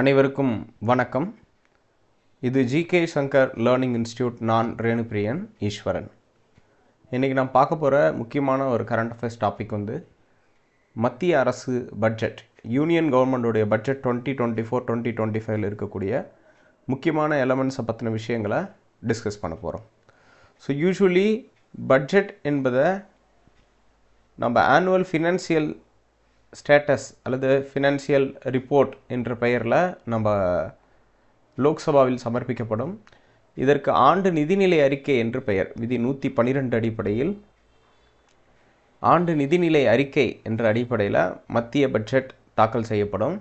அனைவருக்கும் வணக்கம் இது ஜிகே சங்கர் லேர்னிங் இன்ஸ்டியூட் நான் ரேணுபிரியன் ஈஸ்வரன் இன்றைக்கி நான் பார்க்க போகிற முக்கியமான ஒரு கரண்ட் அஃபேர்ஸ் டாபிக் வந்து மத்திய அரசு பட்ஜெட் யூனியன் கவர்மெண்டோடைய budget twenty twenty four twenty twenty ஃபைவ்ல இருக்கக்கூடிய முக்கியமான எலமெண்ட்ஸை பற்றின விஷயங்களை டிஸ்கஸ் பண்ண போகிறோம் ஸோ யூஸ்வலி பட்ஜெட் என்பதை நம்ம ஆனுவல் ஃபினான்சியல் ஸ்டேட்டஸ் அல்லது ஃபினான்சியல் ரிப்போர்ட் என்ற பெயரில் நம்ம லோக்சபாவில் சமர்ப்பிக்கப்படும் இதற்கு ஆண்டு நிதிநிலை அறிக்கை என்று பெயர் விதி நூற்றி பன்னிரெண்டு அடிப்படையில் ஆண்டு நிதிநிலை அறிக்கை என்ற அடிப்படையில் மத்திய பட்ஜெட் தாக்கல் செய்யப்படும்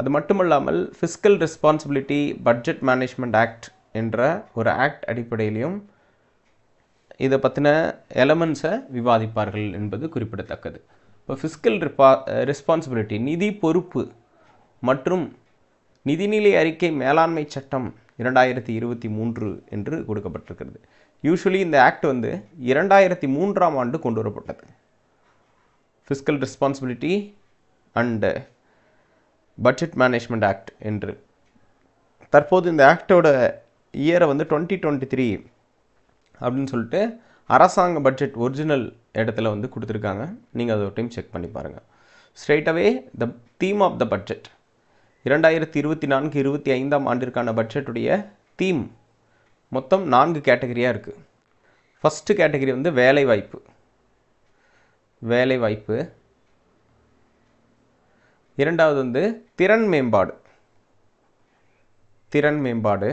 அது மட்டுமல்லாமல் fiscal responsibility budget management act என்ற ஒரு ஆக்ட் அடிப்படையிலையும் இதை பற்றின எலமெண்ட்ஸை விவாதிப்பார்கள் என்பது குறிப்பிடத்தக்கது இப்போ ஃபிஸ்கல் ரிப்பா ரெஸ்பான்சிபிலிட்டி நிதி பொறுப்பு மற்றும் நிதிநிலை அறிக்கை மேலாண்மை சட்டம் இரண்டாயிரத்தி இருபத்தி மூன்று என்று கொடுக்கப்பட்டிருக்கிறது யூஸ்வலி இந்த ஆக்ட் வந்து இரண்டாயிரத்தி மூன்றாம் ஆண்டு கொண்டு வரப்பட்டது fiscal responsibility and budget management act என்று தற்போது இந்த ஆக்டோட இயரை வந்து டுவெண்ட்டி டுவெண்ட்டி த்ரீ அப்படின்னு சொல்லிட்டு அரசாங்க பட்ஜெட் ஒரிஜினல் இடத்துல வந்து கொடுத்துருக்காங்க நீங்கள் அதை ஒரு டைம் செக் பண்ணி பாருங்கள் straightaway away the theme of the budget இரண்டாயிரத்தி இருபத்தி நான்கு இருபத்தி ஐந்தாம் ஆண்டிற்கான பட்ஜெட்டுடைய தீம் மொத்தம் நான்கு கேட்டகரியாக இருக்குது ஃபஸ்ட்டு கேட்டகரி வந்து வேலை வாய்ப்பு வேலை வாய்ப்பு இரண்டாவது வந்து திறன் மேம்பாடு திறன் மேம்பாடு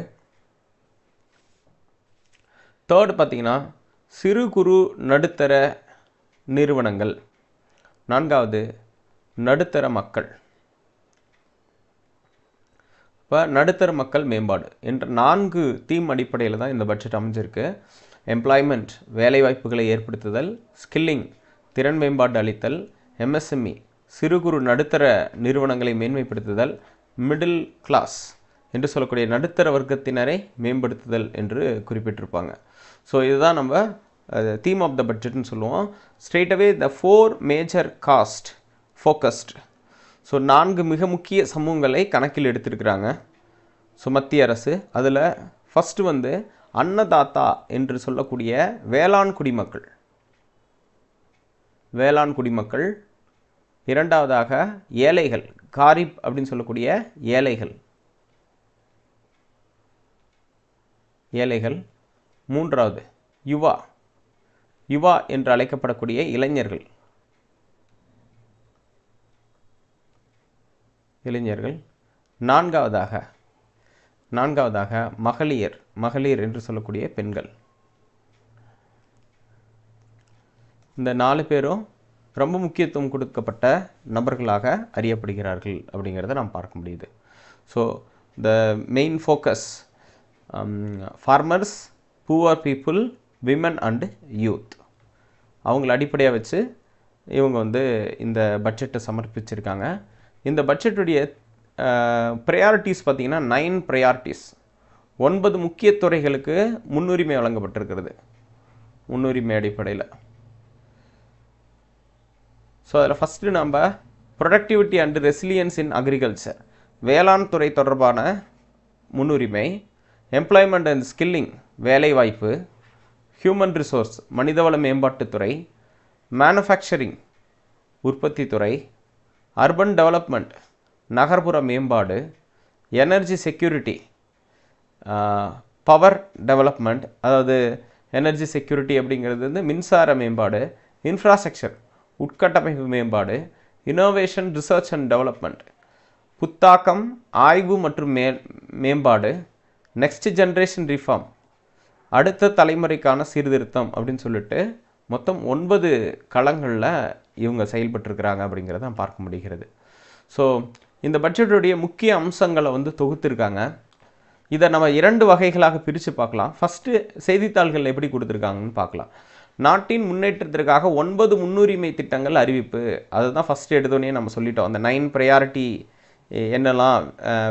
தேர்டு பார்த்தீங்கன்னா சிறு குறு நடுத்தர நிறுவனங்கள் நான்காவது நடுத்தர மக்கள் இப்போ நடுத்தர மக்கள் மேம்பாடு என்ற நான்கு தீம் அடிப்படையில் தான் இந்த பட்ஜெட் அமைஞ்சிருக்கு எம்ப்ளாய்மெண்ட் வேலைவாய்ப்புகளை ஏற்படுத்துதல் ஸ்கில்லிங் திறன் மேம்பாடு அளித்தல் எம்எஸ்எம்இ e, சிறு குறு நடுத்தர நிறுவனங்களை மேன்மைப்படுத்துதல் மிடில் கிளாஸ் என்று சொல்லக்கூடிய நடுத்தர வர்க்கத்தினரை மேம்படுத்துதல் என்று குறிப்பிட்டிருப்பாங்க ஸோ இதுதான் நம்ம தீம் ஆஃப் த பட்ஜெட்னு சொல்லுவோம் straightaway the four major cast focused so நான்கு மிக முக்கிய சமூகங்களை கணக்கில் எடுத்திருக்கிறாங்க ஸோ மத்திய அரசு அதில் ஃபஸ்ட்டு வந்து அன்னதாத்தா என்று சொல்லக்கூடிய வேளாண் குடிமக்கள் வேளாண் குடிமக்கள் இரண்டாவதாக ஏழைகள் காரிப் அப்படின்னு சொல்லக்கூடிய ஏழைகள் ஏழைகள் மூன்றாவது யுவா யுவா என்று அழைக்கப்படக்கூடிய இளைஞர்கள் இளைஞர்கள் நான்காவதாக நான்காவதாக மகளிர் மகளிர் என்று சொல்லக்கூடிய பெண்கள் இந்த நாலு பேரும் ரொம்ப முக்கியத்துவம் கொடுக்கப்பட்ட நபர்களாக அறியப்படுகிறார்கள் அப்படிங்கிறத நாம் பார்க்க முடியுது so the main focus farmers poor people women and youth அவங்கள அடிப்படையாக வச்சு இவங்க வந்து இந்த பட்ஜெட்டை சமர்ப்பிச்சிருக்காங்க இந்த பட்ஜெட்டுடைய ப்ரையாரிட்டிஸ் பார்த்திங்கன்னா நைன் ப்ரையாரிட்டிஸ் ஒன்பது முக்கிய துறைகளுக்கு முன்னுரிமை வழங்கப்பட்டிருக்கிறது முன்னுரிமை அடிப்படையில் ஸோ அதில் ஃபஸ்ட்டு நம்ம productivity and resilience in agriculture வேளாண் துறை தொடர்பான முன்னுரிமை எம்ப்ளாய்மெண்ட் அண்ட் ஸ்கில்லிங் வேலைவாய்ப்பு ஹியூமன் ரிசோர்ஸ் மனிதவள மேம்பாட்டுத்துறை மேனுஃபேக்சரிங் உற்பத்தி துறை அர்பன் டெவலப்மெண்ட் நகர்ப்புற மேம்பாடு எனர்ஜி செக்யூரிட்டி பவர் டெவலப்மெண்ட் அதாவது எனர்ஜி செக்யூரிட்டி அப்படிங்கிறது வந்து மின்சார மேம்பாடு இன்ஃப்ராஸ்ட்ரக்சர் உட்கட்டமைப்பு மேம்பாடு இன்னோவேஷன் ரிசர்ச் அண்ட் டெவலப்மெண்ட் புத்தாக்கம் ஆய்வு மற்றும் மே மேம்பாடு நெக்ஸ்ட் ஜென்ரேஷன் ரிஃபார்ம் அடுத்த தலைமுறைக்கான சீர்திருத்தம் அப்படின்னு சொல்லிட்டு மொத்தம் ஒன்பது களங்களில் இவங்க செயல்பட்டுருக்கிறாங்க அப்படிங்கிறத பார்க்க முடிகிறது ஸோ இந்த பட்ஜெட்டுடைய முக்கிய அம்சங்களை வந்து தொகுத்துருக்காங்க இதை நம்ம இரண்டு வகைகளாக பிரித்து பார்க்கலாம் ஃபஸ்ட்டு செய்தித்தாள்கள் எப்படி கொடுத்துருக்காங்கன்னு பார்க்கலாம் நாட்டின் முன்னேற்றத்திற்காக ஒன்பது முன்னுரிமை திட்டங்கள் அறிவிப்பு அதுதான் ஃபஸ்ட்டு எடுத்தோடனே நம்ம சொல்லிட்டோம் அந்த நைன் ப்ரையாரிட்டி என்னெல்லாம்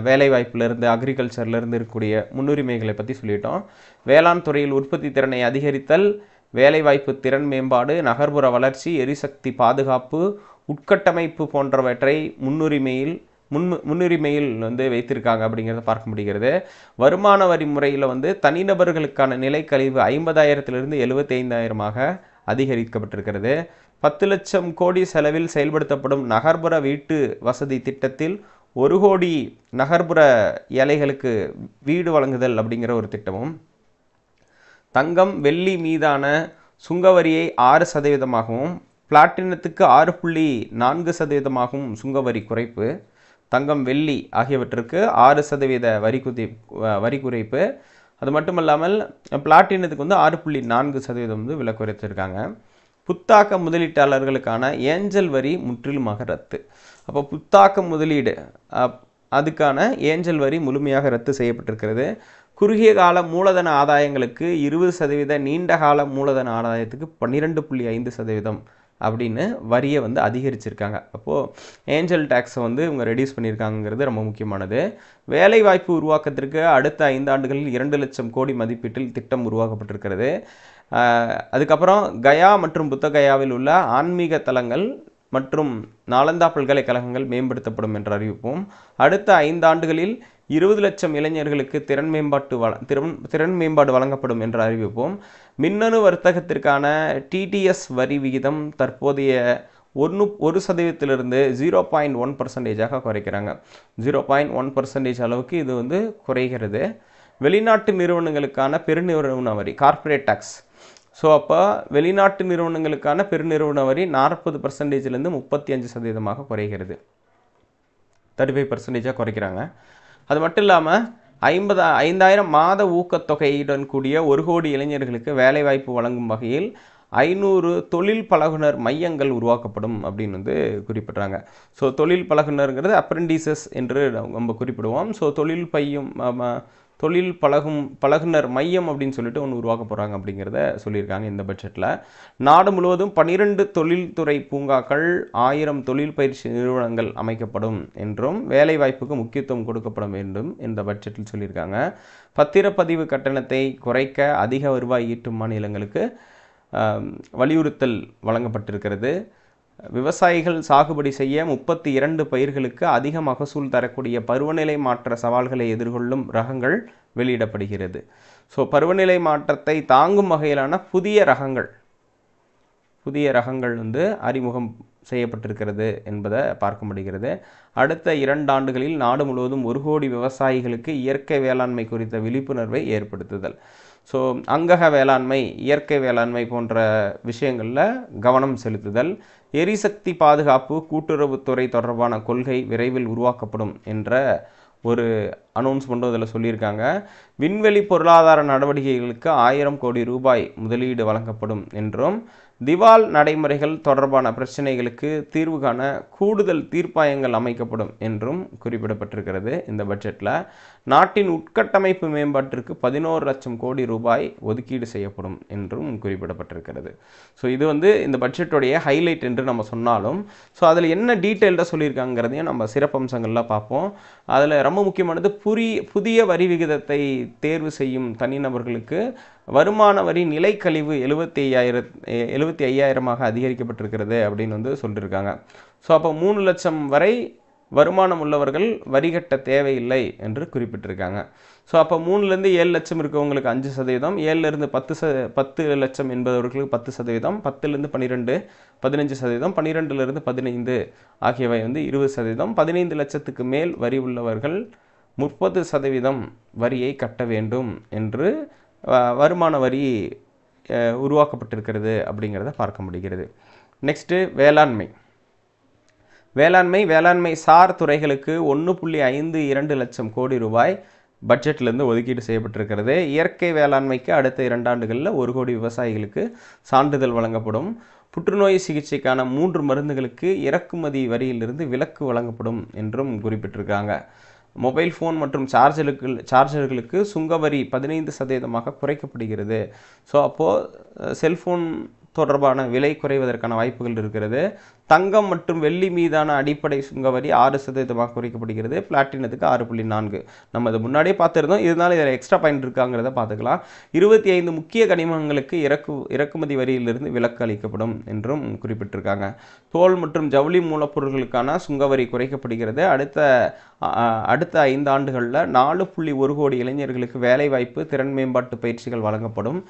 வேலை வாய்ப்புலேருந்து அக்ரிகல்ச்சர்லேருந்து இருக்கக்கூடிய முன்னுரிமைகளை பற்றி சொல்லிட்டோம் வேளாண் துறையில் உற்பத்தி திறனை அதிகரித்தல் வேலைவாய்ப்பு திறன் மேம்பாடு நகர்ப்புற வளர்ச்சி எரிசக்தி பாதுகாப்பு உட்கட்டமைப்பு போன்றவற்றை முன்னுரிமையில் முன் முன்னுரிமையில் வந்து வைத்திருக்காங்க அப்படிங்கிறத பார்க்க முடிகிறது வருமான வரி முறையில் வந்து தனிநபர்களுக்கான நிலை கழிவு ஐம்பதாயிரத்திலிருந்து எழுபத்தைந்தாயிரமாக அதிகரிக்கப்பட்டிருக்கிறது பத்து லட்சம் கோடி செலவில் செயல்படுத்தப்படும் நகர்ப்புற வீட்டு வசதி திட்டத்தில் ஒரு கோடி நகர்ப்புற ஏழைகளுக்கு வீடு வழங்குதல் அப்படிங்கிற ஒரு திட்டமும் தங்கம் வெள்ளி மீதான சுங்கவரியை ஆறு சதவீதமாகவும் பிளாட்டினத்துக்கு ஆறு புள்ளி நான்கு சதவீதமாகவும் சுங்கவரி குறைப்பு தங்கம் வெள்ளி ஆகியவற்றிற்கு ஆறு சதவீத வரி குதி வரி குறைப்பு அது மட்டும் இல்லாமல் பிளாட்டினத்துக்கு வந்து ஆறு புள்ளி நான்கு சதவீதம் வந்து விலை குறைத்திருக்காங்க புத்தாக்க முதலீட்டாளர்களுக்கான ஏஞ்சல் வரி முற்றிலுமாக ரத்து அப்போ புத்தாக்க முதலீடு அதுக்கான ஏஞ்சல் வரி முழுமையாக ரத்து செய்யப்பட்டிருக்கிறது குறுகிய கால மூலதன ஆதாயங்களுக்கு இருபது சதவீத நீண்ட கால மூலதன ஆதாயத்துக்கு பன்னிரெண்டு புள்ளி ஐந்து சதவீதம் அப்படின்னு வரியை வந்து அதிகரிச்சிருக்காங்க அப்போது ஏஞ்சல் டேக்ஸை வந்து இவங்க ரெடியூஸ் பண்ணியிருக்காங்கிறது ரொம்ப முக்கியமானது வேலைவாய்ப்பு உருவாக்கத்திற்கு அடுத்த ஐந்தாண்டுகளில் இரண்டு லட்சம் கோடி மதிப்பீட்டில் திட்டம் உருவாக்கப்பட்டிருக்கிறது அதுக்கப்புறம் கயா மற்றும் புத்தகயாவில் உள்ள ஆன்மீக தலங்கள் மற்றும் நாலந்தா பல்கலைக்கழகங்கள் மேம்படுத்தப்படும் என்று அறிவிப்போம் அடுத்த ஐந்து ஆண்டுகளில் இருபது லட்சம் இளைஞர்களுக்கு திறன் மேம்பாட்டு வள திறன் திறன் மேம்பாடு வழங்கப்படும் என்று அறிவிப்போம் மின்னணு வர்த்தகத்திற்கான டிடிஎஸ் வரி விகிதம் தற்போதைய ஒன்று ஒரு சதவீதத்திலிருந்து ஜீரோ பாயிண்ட் ஒன் பர்சன்டேஜாக குறைக்கிறாங்க ஜீரோ பாயிண்ட் ஒன் பர்சன்டேஜ் அளவுக்கு இது வந்து குறைகிறது வெளிநாட்டு நிறுவனங்களுக்கான பெருநிறுவன வரி கார்ப்பரேட் டேக்ஸ் ஸோ அப்போ வெளிநாட்டு நிறுவனங்களுக்கான பெருநிறுவன வரி நாற்பது பர்சன்டேஜ்லேருந்து முப்பத்தி அஞ்சு சதவீதமாக குறைகிறது தேர்ட்டி ஃபைவ் பர்சன்டேஜாக குறைக்கிறாங்க அது மட்டும் இல்லாமல் ஐம்பதா ஐந்தாயிரம் மாத ஊக்கத்தொகையுடன் கூடிய ஒரு கோடி இளைஞர்களுக்கு வேலைவாய்ப்பு வழங்கும் வகையில் ஐநூறு தொழில் பழகுனர் மையங்கள் உருவாக்கப்படும் அப்படின்னு வந்து குறிப்பிட்றாங்க ஸோ தொழில் பழகுனருங்கிறது அப்ரெண்டிசஸ் என்று நம்ம குறிப்பிடுவோம் ஸோ தொழில் பையும் தொழில் பழகும் பழகுனர் மையம் அப்படின்னு சொல்லிட்டு ஒன்று உருவாக்க போகிறாங்க அப்படிங்கிறத சொல்லியிருக்காங்க இந்த பட்ஜெட்டில் நாடு முழுவதும் பன்னிரெண்டு தொழில்துறை பூங்காக்கள் ஆயிரம் தொழில் பயிற்சி நிறுவனங்கள் அமைக்கப்படும் என்றும் வேலைவாய்ப்புக்கு முக்கியத்துவம் கொடுக்கப்பட வேண்டும் இந்த பட்ஜெட்டில் சொல்லியிருக்காங்க பத்திரப்பதிவு கட்டணத்தை குறைக்க அதிக வருவாய் ஈட்டும் மாநிலங்களுக்கு வலியுறுத்தல் வழங்கப்பட்டிருக்கிறது விவசாயிகள் சாகுபடி செய்ய முப்பத்தி இரண்டு பயிர்களுக்கு அதிக மகசூல் தரக்கூடிய பருவநிலை மாற்ற சவால்களை எதிர்கொள்ளும் ரகங்கள் வெளியிடப்படுகிறது ஸோ பருவநிலை மாற்றத்தை தாங்கும் வகையிலான புதிய ரகங்கள் புதிய ரகங்கள் வந்து அறிமுகம் செய்யப்பட்டிருக்கிறது என்பதை பார்க்க முடிகிறது அடுத்த இரண்டு ஆண்டுகளில் நாடு முழுவதும் ஒரு கோடி விவசாயிகளுக்கு இயற்கை வேளாண்மை குறித்த விழிப்புணர்வை ஏற்படுத்துதல் ஸோ அங்கக வேளாண்மை இயற்கை வேளாண்மை போன்ற விஷயங்களில் கவனம் செலுத்துதல் எரிசக்தி பாதுகாப்பு கூட்டுறவுத்துறை தொடர்பான கொள்கை விரைவில் உருவாக்கப்படும் என்ற ஒரு அனௌன்ஸ்மெண்ட்டும் இதில் சொல்லியிருக்காங்க விண்வெளி பொருளாதார நடவடிக்கைகளுக்கு ஆயிரம் கோடி ரூபாய் முதலீடு வழங்கப்படும் என்றும் திவால் நடைமுறைகள் தொடர்பான பிரச்சனைகளுக்கு தீர்வு காண கூடுதல் தீர்ப்பாயங்கள் அமைக்கப்படும் என்றும் குறிப்பிடப்பட்டிருக்கிறது இந்த பட்ஜெட்டில் நாட்டின் உட்கட்டமைப்பு மேம்பாட்டிற்கு பதினோரு லட்சம் கோடி ரூபாய் ஒதுக்கீடு செய்யப்படும் என்றும் குறிப்பிடப்பட்டிருக்கிறது ஸோ இது வந்து இந்த பட்ஜெட்டுடைய ஹைலைட் என்று நம்ம சொன்னாலும் ஸோ அதில் என்ன டீட்டெயில்டாக சொல்லியிருக்காங்கிறதையும் நம்ம சிறப்பம்சங்களில் பார்ப்போம் அதில் ரொம்ப முக்கியமானது புரி புதிய வரி விகிதத்தை தேர்வு செய்யும் தனிநபர்களுக்கு வருமான வரி நிலைக்கழிவு எழுபத்தி ஐயாயிரம் எழுபத்தி ஐயாயிரமாக அதிகரிக்கப்பட்டிருக்கிறது அப்படின்னு வந்து சொல்லியிருக்காங்க ஸோ அப்போ மூணு லட்சம் வரை வருமானம் உள்ளவர்கள் வரி கட்ட தேவையில்லை என்று குறிப்பிட்டிருக்காங்க ஸோ அப்போ மூணுலேருந்து ஏழு லட்சம் இருக்கவங்களுக்கு அஞ்சு சதவீதம் ஏழுலேருந்து பத்து ச பத்து லட்சம் என்பவர்களுக்கு பத்து சதவீதம் பத்துலேருந்து பன்னிரெண்டு பதினஞ்சு சதவீதம் பன்னிரெண்டுலேருந்து பதினைந்து ஆகியவை வந்து இருபது சதவீதம் பதினைந்து லட்சத்துக்கு மேல் வரி உள்ளவர்கள் முப்பது சதவீதம் வரியை கட்ட வேண்டும் என்று வருமான வரி உருவாக்கப்பட்டிருக்கிறது அப்படிங்கிறத பார்க்க முடிகிறது நெக்ஸ்ட்டு வேளாண்மை வேளாண்மை வேளாண்மை சார் துறைகளுக்கு ஒன்று புள்ளி ஐந்து இரண்டு லட்சம் கோடி ரூபாய் பட்ஜெட்லேருந்து ஒதுக்கீடு செய்யப்பட்டிருக்கிறது இயற்கை வேளாண்மைக்கு அடுத்த இரண்டாண்டுகளில் ஒரு கோடி விவசாயிகளுக்கு சான்றிதழ் வழங்கப்படும் புற்றுநோய் சிகிச்சைக்கான மூன்று மருந்துகளுக்கு இறக்குமதி வரியிலிருந்து விலக்கு வழங்கப்படும் என்றும் குறிப்பிட்டிருக்காங்க மொபைல் ஃபோன் மற்றும் சார்ஜருக்கு சார்ஜர்களுக்கு சுங்கவரி பதினைந்து சதவீதமாக குறைக்கப்படுகிறது ஸோ அப்போது செல்ஃபோன் தொடர்பான விலை குறைவதற்கான வாய்ப்புகள் இருக்கிறது தங்கம் மற்றும் வெள்ளி மீதான அடிப்படை சுங்கவரி ஆறு சதவீதமாக குறைக்கப்படுகிறது பிளாட்டினத்துக்கு ஆறு புள்ளி நான்கு நம்ம இது முன்னாடியே பார்த்துருந்தோம் இதனால் இதில் எக்ஸ்ட்ரா பாயிண்ட் இருக்காங்கிறத பார்த்துக்கலாம் இருபத்தி ஐந்து முக்கிய கனிமங்களுக்கு இறக்கு இறக்குமதி வரியிலிருந்து விலக்கு அளிக்கப்படும் என்றும் குறிப்பிட்டிருக்காங்க தோல் மற்றும் ஜவுளி மூலப்பொருட்களுக்கான சுங்கவரி குறைக்கப்படுகிறது அடுத்த அடுத்த ஐந்து ஆண்டுகளில் நாலு புள்ளி ஒரு கோடி இளைஞர்களுக்கு வேலைவாய்ப்பு திறன் மேம்பாட்டு பயிற்சிகள் வழங்கப்படும்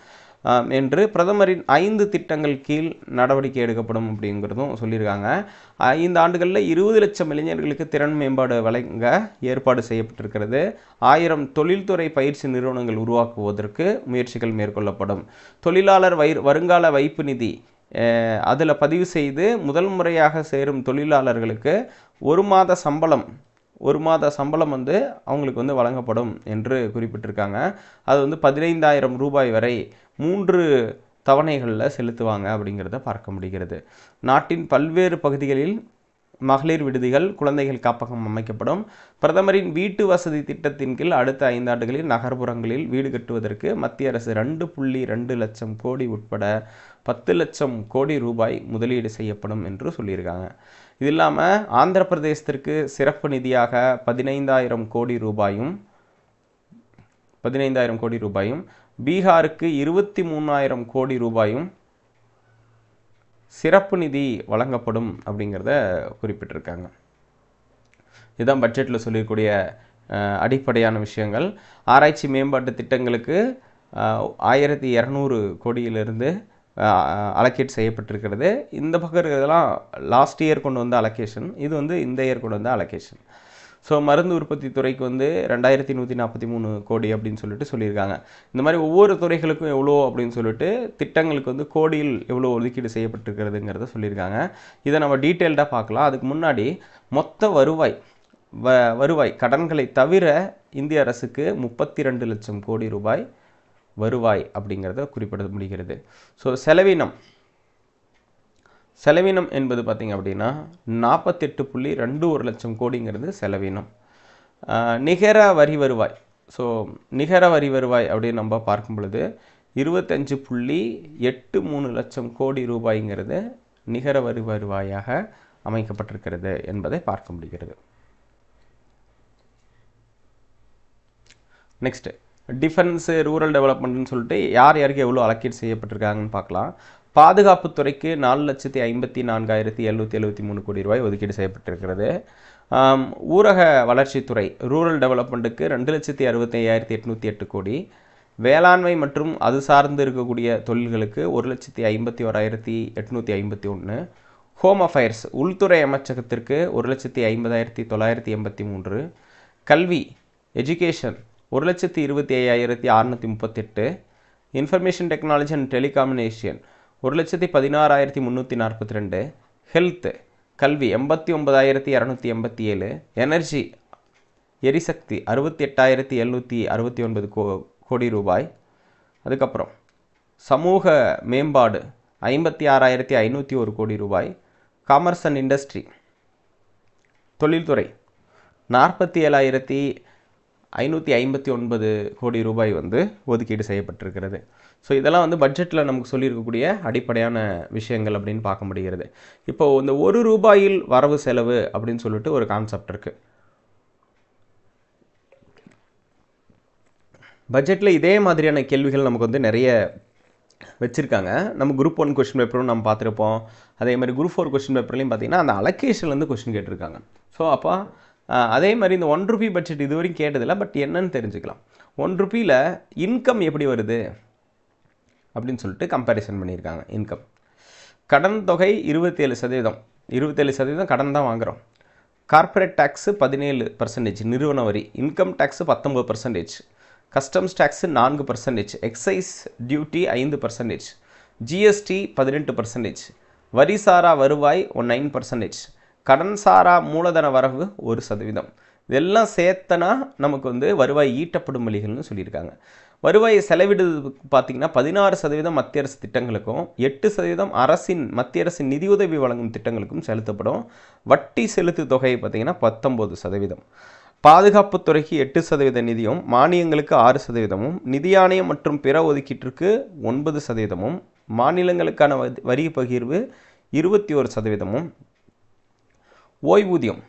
என்று பிரதமரின் ஐந்து திட்டங்கள் கீழ் நடவடிக்கை எடுக்கப்படும் அப்படிங்கிறதும் சொல்லியிருக்காங்க ஐந்து ஆண்டுகளில் இருபது லட்சம் இளைஞர்களுக்கு திறன் மேம்பாடு வழங்க ஏற்பாடு செய்யப்பட்டிருக்கிறது ஆயிரம் தொழில்துறை பயிற்சி நிறுவனங்கள் உருவாக்குவதற்கு முயற்சிகள் மேற்கொள்ளப்படும் தொழிலாளர் வயிர் வருங்கால வைப்பு நிதி அதில் பதிவு செய்து முதல் முறையாக சேரும் தொழிலாளர்களுக்கு ஒரு மாத சம்பளம் ஒரு மாத சம்பளம் வந்து அவங்களுக்கு வந்து வழங்கப்படும் என்று குறிப்பிட்டிருக்காங்க அது வந்து பதினைந்தாயிரம் ரூபாய் வரை மூன்று தவணைகளில் செலுத்துவாங்க அப்படிங்கிறத பார்க்க முடிகிறது நாட்டின் பல்வேறு பகுதிகளில் மகளிர் விடுதிகள் குழந்தைகள் காப்பகம் அமைக்கப்படும் பிரதமரின் வீட்டு வசதி திட்டத்தின் கீழ் அடுத்த ஐந்தாண்டுகளில் நகர்ப்புறங்களில் வீடு கட்டுவதற்கு மத்திய அரசு ரெண்டு புள்ளி ரெண்டு லட்சம் கோடி உட்பட பத்து லட்சம் கோடி ரூபாய் முதலீடு செய்யப்படும் என்று சொல்லியிருக்காங்க இது இல்லாமல் ஆந்திர பிரதேசத்திற்கு சிறப்பு நிதியாக பதினைந்தாயிரம் கோடி ரூபாயும் பதினைந்தாயிரம் கோடி ரூபாயும் பீகாருக்கு இருபத்தி மூணாயிரம் கோடி ரூபாயும் சிறப்பு நிதி வழங்கப்படும் அப்படிங்கிறத குறிப்பிட்டிருக்காங்க இதுதான் பட்ஜெட்டில் சொல்லக்கூடிய அடிப்படையான விஷயங்கள் ஆராய்ச்சி மேம்பாட்டு திட்டங்களுக்கு ஆயிரத்தி இரநூறு கோடியிலிருந்து அலோகேட் செய்யப்பட்டிருக்கிறது இந்த பக்கம் இருக்கிறதெல்லாம் லாஸ்ட் இயர் கொண்டு வந்த அலோகேஷன் இது வந்து இந்த இயர் கொண்டு வந்த அலோகேஷன் ஸோ மருந்து உற்பத்தி துறைக்கு வந்து ரெண்டாயிரத்தி நூற்றி நாற்பத்தி மூணு கோடி அப்படின்னு சொல்லிட்டு சொல்லியிருக்காங்க இந்த மாதிரி ஒவ்வொரு துறைகளுக்கும் எவ்வளோ அப்படின்னு சொல்லிட்டு திட்டங்களுக்கு வந்து கோடியில் எவ்வளோ ஒதுக்கீடு செய்யப்பட்டிருக்கிறதுங்கிறத சொல்லியிருக்காங்க இதை நம்ம டீட்டெயில்டாக பார்க்கலாம் அதுக்கு முன்னாடி மொத்த வருவாய் வ வருவாய் கடன்களை தவிர இந்திய அரசுக்கு முப்பத்தி ரெண்டு லட்சம் கோடி ரூபாய் வருவாய் அப்படிங்கிறத குறிப்பிட முடிகிறது ஸோ செலவினம் செலவினம் என்பது பார்த்திங்க அப்படின்னா நாற்பத்தெட்டு புள்ளி ரெண்டு ஒரு லட்சம் கோடிங்கிறது செலவினம் நிகர வரி வருவாய் ஸோ நிகர வரி வருவாய் அப்படின்னு நம்ம பார்க்கும் பொழுது இருபத்தஞ்சு புள்ளி எட்டு மூணு லட்சம் கோடி ரூபாய்ங்கிறது நிகர வரி வருவாயாக அமைக்கப்பட்டிருக்கிறது என்பதை பார்க்க முடிகிறது நெக்ஸ்ட்டு டிஃபென்ஸு ரூரல் டெவலப்மெண்ட்னு சொல்லிட்டு யார் யாருக்கு எவ்வளோ அலக்கேட் செய்யப்பட்டிருக்காங்கன்னு பார்க்கலாம் பாதுகாப்புத்துறைக்கு நாலு லட்சத்தி ஐம்பத்தி நான்காயிரத்தி எழுநூற்றி எழுபத்தி மூணு கோடி ரூபாய் ஒதுக்கீடு செய்யப்பட்டிருக்கிறது ஊரக வளர்ச்சித்துறை ரூரல் டெவலப்மெண்ட்டுக்கு ரெண்டு லட்சத்தி அறுபத்தி ஐயாயிரத்தி எட்நூற்றி எட்டு கோடி வேளாண்மை மற்றும் அது சார்ந்து இருக்கக்கூடிய தொழில்களுக்கு ஒரு லட்சத்தி ஐம்பத்தி ஓராயிரத்தி எட்நூற்றி ஐம்பத்தி ஒன்று ஹோம் அஃபயர்ஸ் உள்துறை அமைச்சகத்திற்கு ஒரு லட்சத்தி ஐம்பதாயிரத்தி தொள்ளாயிரத்தி எண்பத்தி மூன்று கல்வி எஜுகேஷன் ஒரு லட்சத்தி இருபத்தி ஐயாயிரத்தி அறநூற்றி முப்பத்தெட்டு இன்ஃபர்மேஷன் டெக்னாலஜி அண்ட் டெலிகாமினேஷன் ஒரு லட்சத்தி பதினாறாயிரத்தி முந்நூற்றி நாற்பத்தி ரெண்டு ஹெல்த்து கல்வி எண்பத்தி ஒன்பதாயிரத்தி இரநூத்தி எண்பத்தி ஏழு எனர்ஜி எரிசக்தி அறுபத்தி எட்டாயிரத்தி எழுநூற்றி அறுபத்தி ஒன்பது கோ கோடி ரூபாய் அதுக்கப்புறம் சமூக மேம்பாடு ஐம்பத்தி ஆறாயிரத்தி ஐநூற்றி ஒரு கோடி ரூபாய் காமர்ஸ் அண்ட் இண்டஸ்ட்ரி தொழில்துறை நாற்பத்தி ஏழாயிரத்தி ஐநூற்றி ஐம்பத்தி ஒன்பது கோடி ரூபாய் வந்து ஒதுக்கீடு செய்யப்பட்டிருக்கிறது ஸோ இதெல்லாம் வந்து பட்ஜெட்டில் நமக்கு சொல்லியிருக்கக்கூடிய அடிப்படையான விஷயங்கள் அப்படின்னு பார்க்க முடிகிறது இப்போது இந்த ஒரு ரூபாயில் வரவு செலவு அப்படின்னு சொல்லிட்டு ஒரு கான்செப்ட் இருக்குது பட்ஜெட்டில் இதே மாதிரியான கேள்விகள் நமக்கு வந்து நிறைய வச்சுருக்காங்க நம்ம குரூப் ஒன் கொஷின் பேப்பரும் நம்ம பார்த்துருப்போம் அதே மாதிரி குரூப் ஃபோர் கொஷின் பேப்பர்லையும் பார்த்தீங்கன்னா அந்த அலகேஷன்லேருந்து கொஸ்டின் கேட்டிருக்காங்க ஸோ அப்போ அதே மாதிரி இந்த ஒன் ருபி பட்ஜெட் இதுவரையும் கேட்டதில்லை பட் என்னன்னு தெரிஞ்சுக்கலாம் ஒன் ருப்பியில் இன்கம் எப்படி வருது அப்படின்னு சொல்லிட்டு கம்பேரிசன் பண்ணியிருக்காங்க இன்கம் கடன் தொகை இருபத்தேழு சதவீதம் இருபத்தேழு சதவீதம் கடன் தான் வாங்குகிறோம் கார்ப்பரேட் டேக்ஸு பதினேழு பர்சன்டேஜ் நிறுவன வரி இன்கம் டேக்ஸு பத்தொம்பது பர்சன்டேஜ் கஸ்டம்ஸ் டேக்ஸு நான்கு பர்சன்டேஜ் எக்ஸைஸ் டியூட்டி ஐந்து பர்சன்டேஜ் ஜிஎஸ்டி பதினெட்டு பர்சன்டேஜ் வரி சாரா வருவாய் ஒன் நைன் பர்சன்டேஜ் கடன் சாரா மூலதன வரவு ஒரு சதவீதம் இதெல்லாம் சேர்த்தனா நமக்கு வந்து வருவாய் ஈட்டப்படும் வழிகள்னு சொல்லியிருக்காங்க வருவாயை செலவிடுவது பார்த்திங்கன்னா பதினாறு சதவீதம் மத்திய அரசு திட்டங்களுக்கும் எட்டு சதவீதம் அரசின் மத்திய அரசின் நிதியுதவி வழங்கும் திட்டங்களுக்கும் செலுத்தப்படும் வட்டி செலுத்து தொகையை பார்த்திங்கன்னா பத்தொம்போது சதவீதம் பாதுகாப்புத்துறைக்கு எட்டு சதவீத நிதியும் மானியங்களுக்கு ஆறு சதவீதமும் நிதியாணையம் மற்றும் பிற ஒதுக்கீட்டிற்கு ஒன்பது சதவீதமும் மாநிலங்களுக்கான வரி பகிர்வு இருபத்தி ஒரு சதவீதமும் ஓய்வூதியம்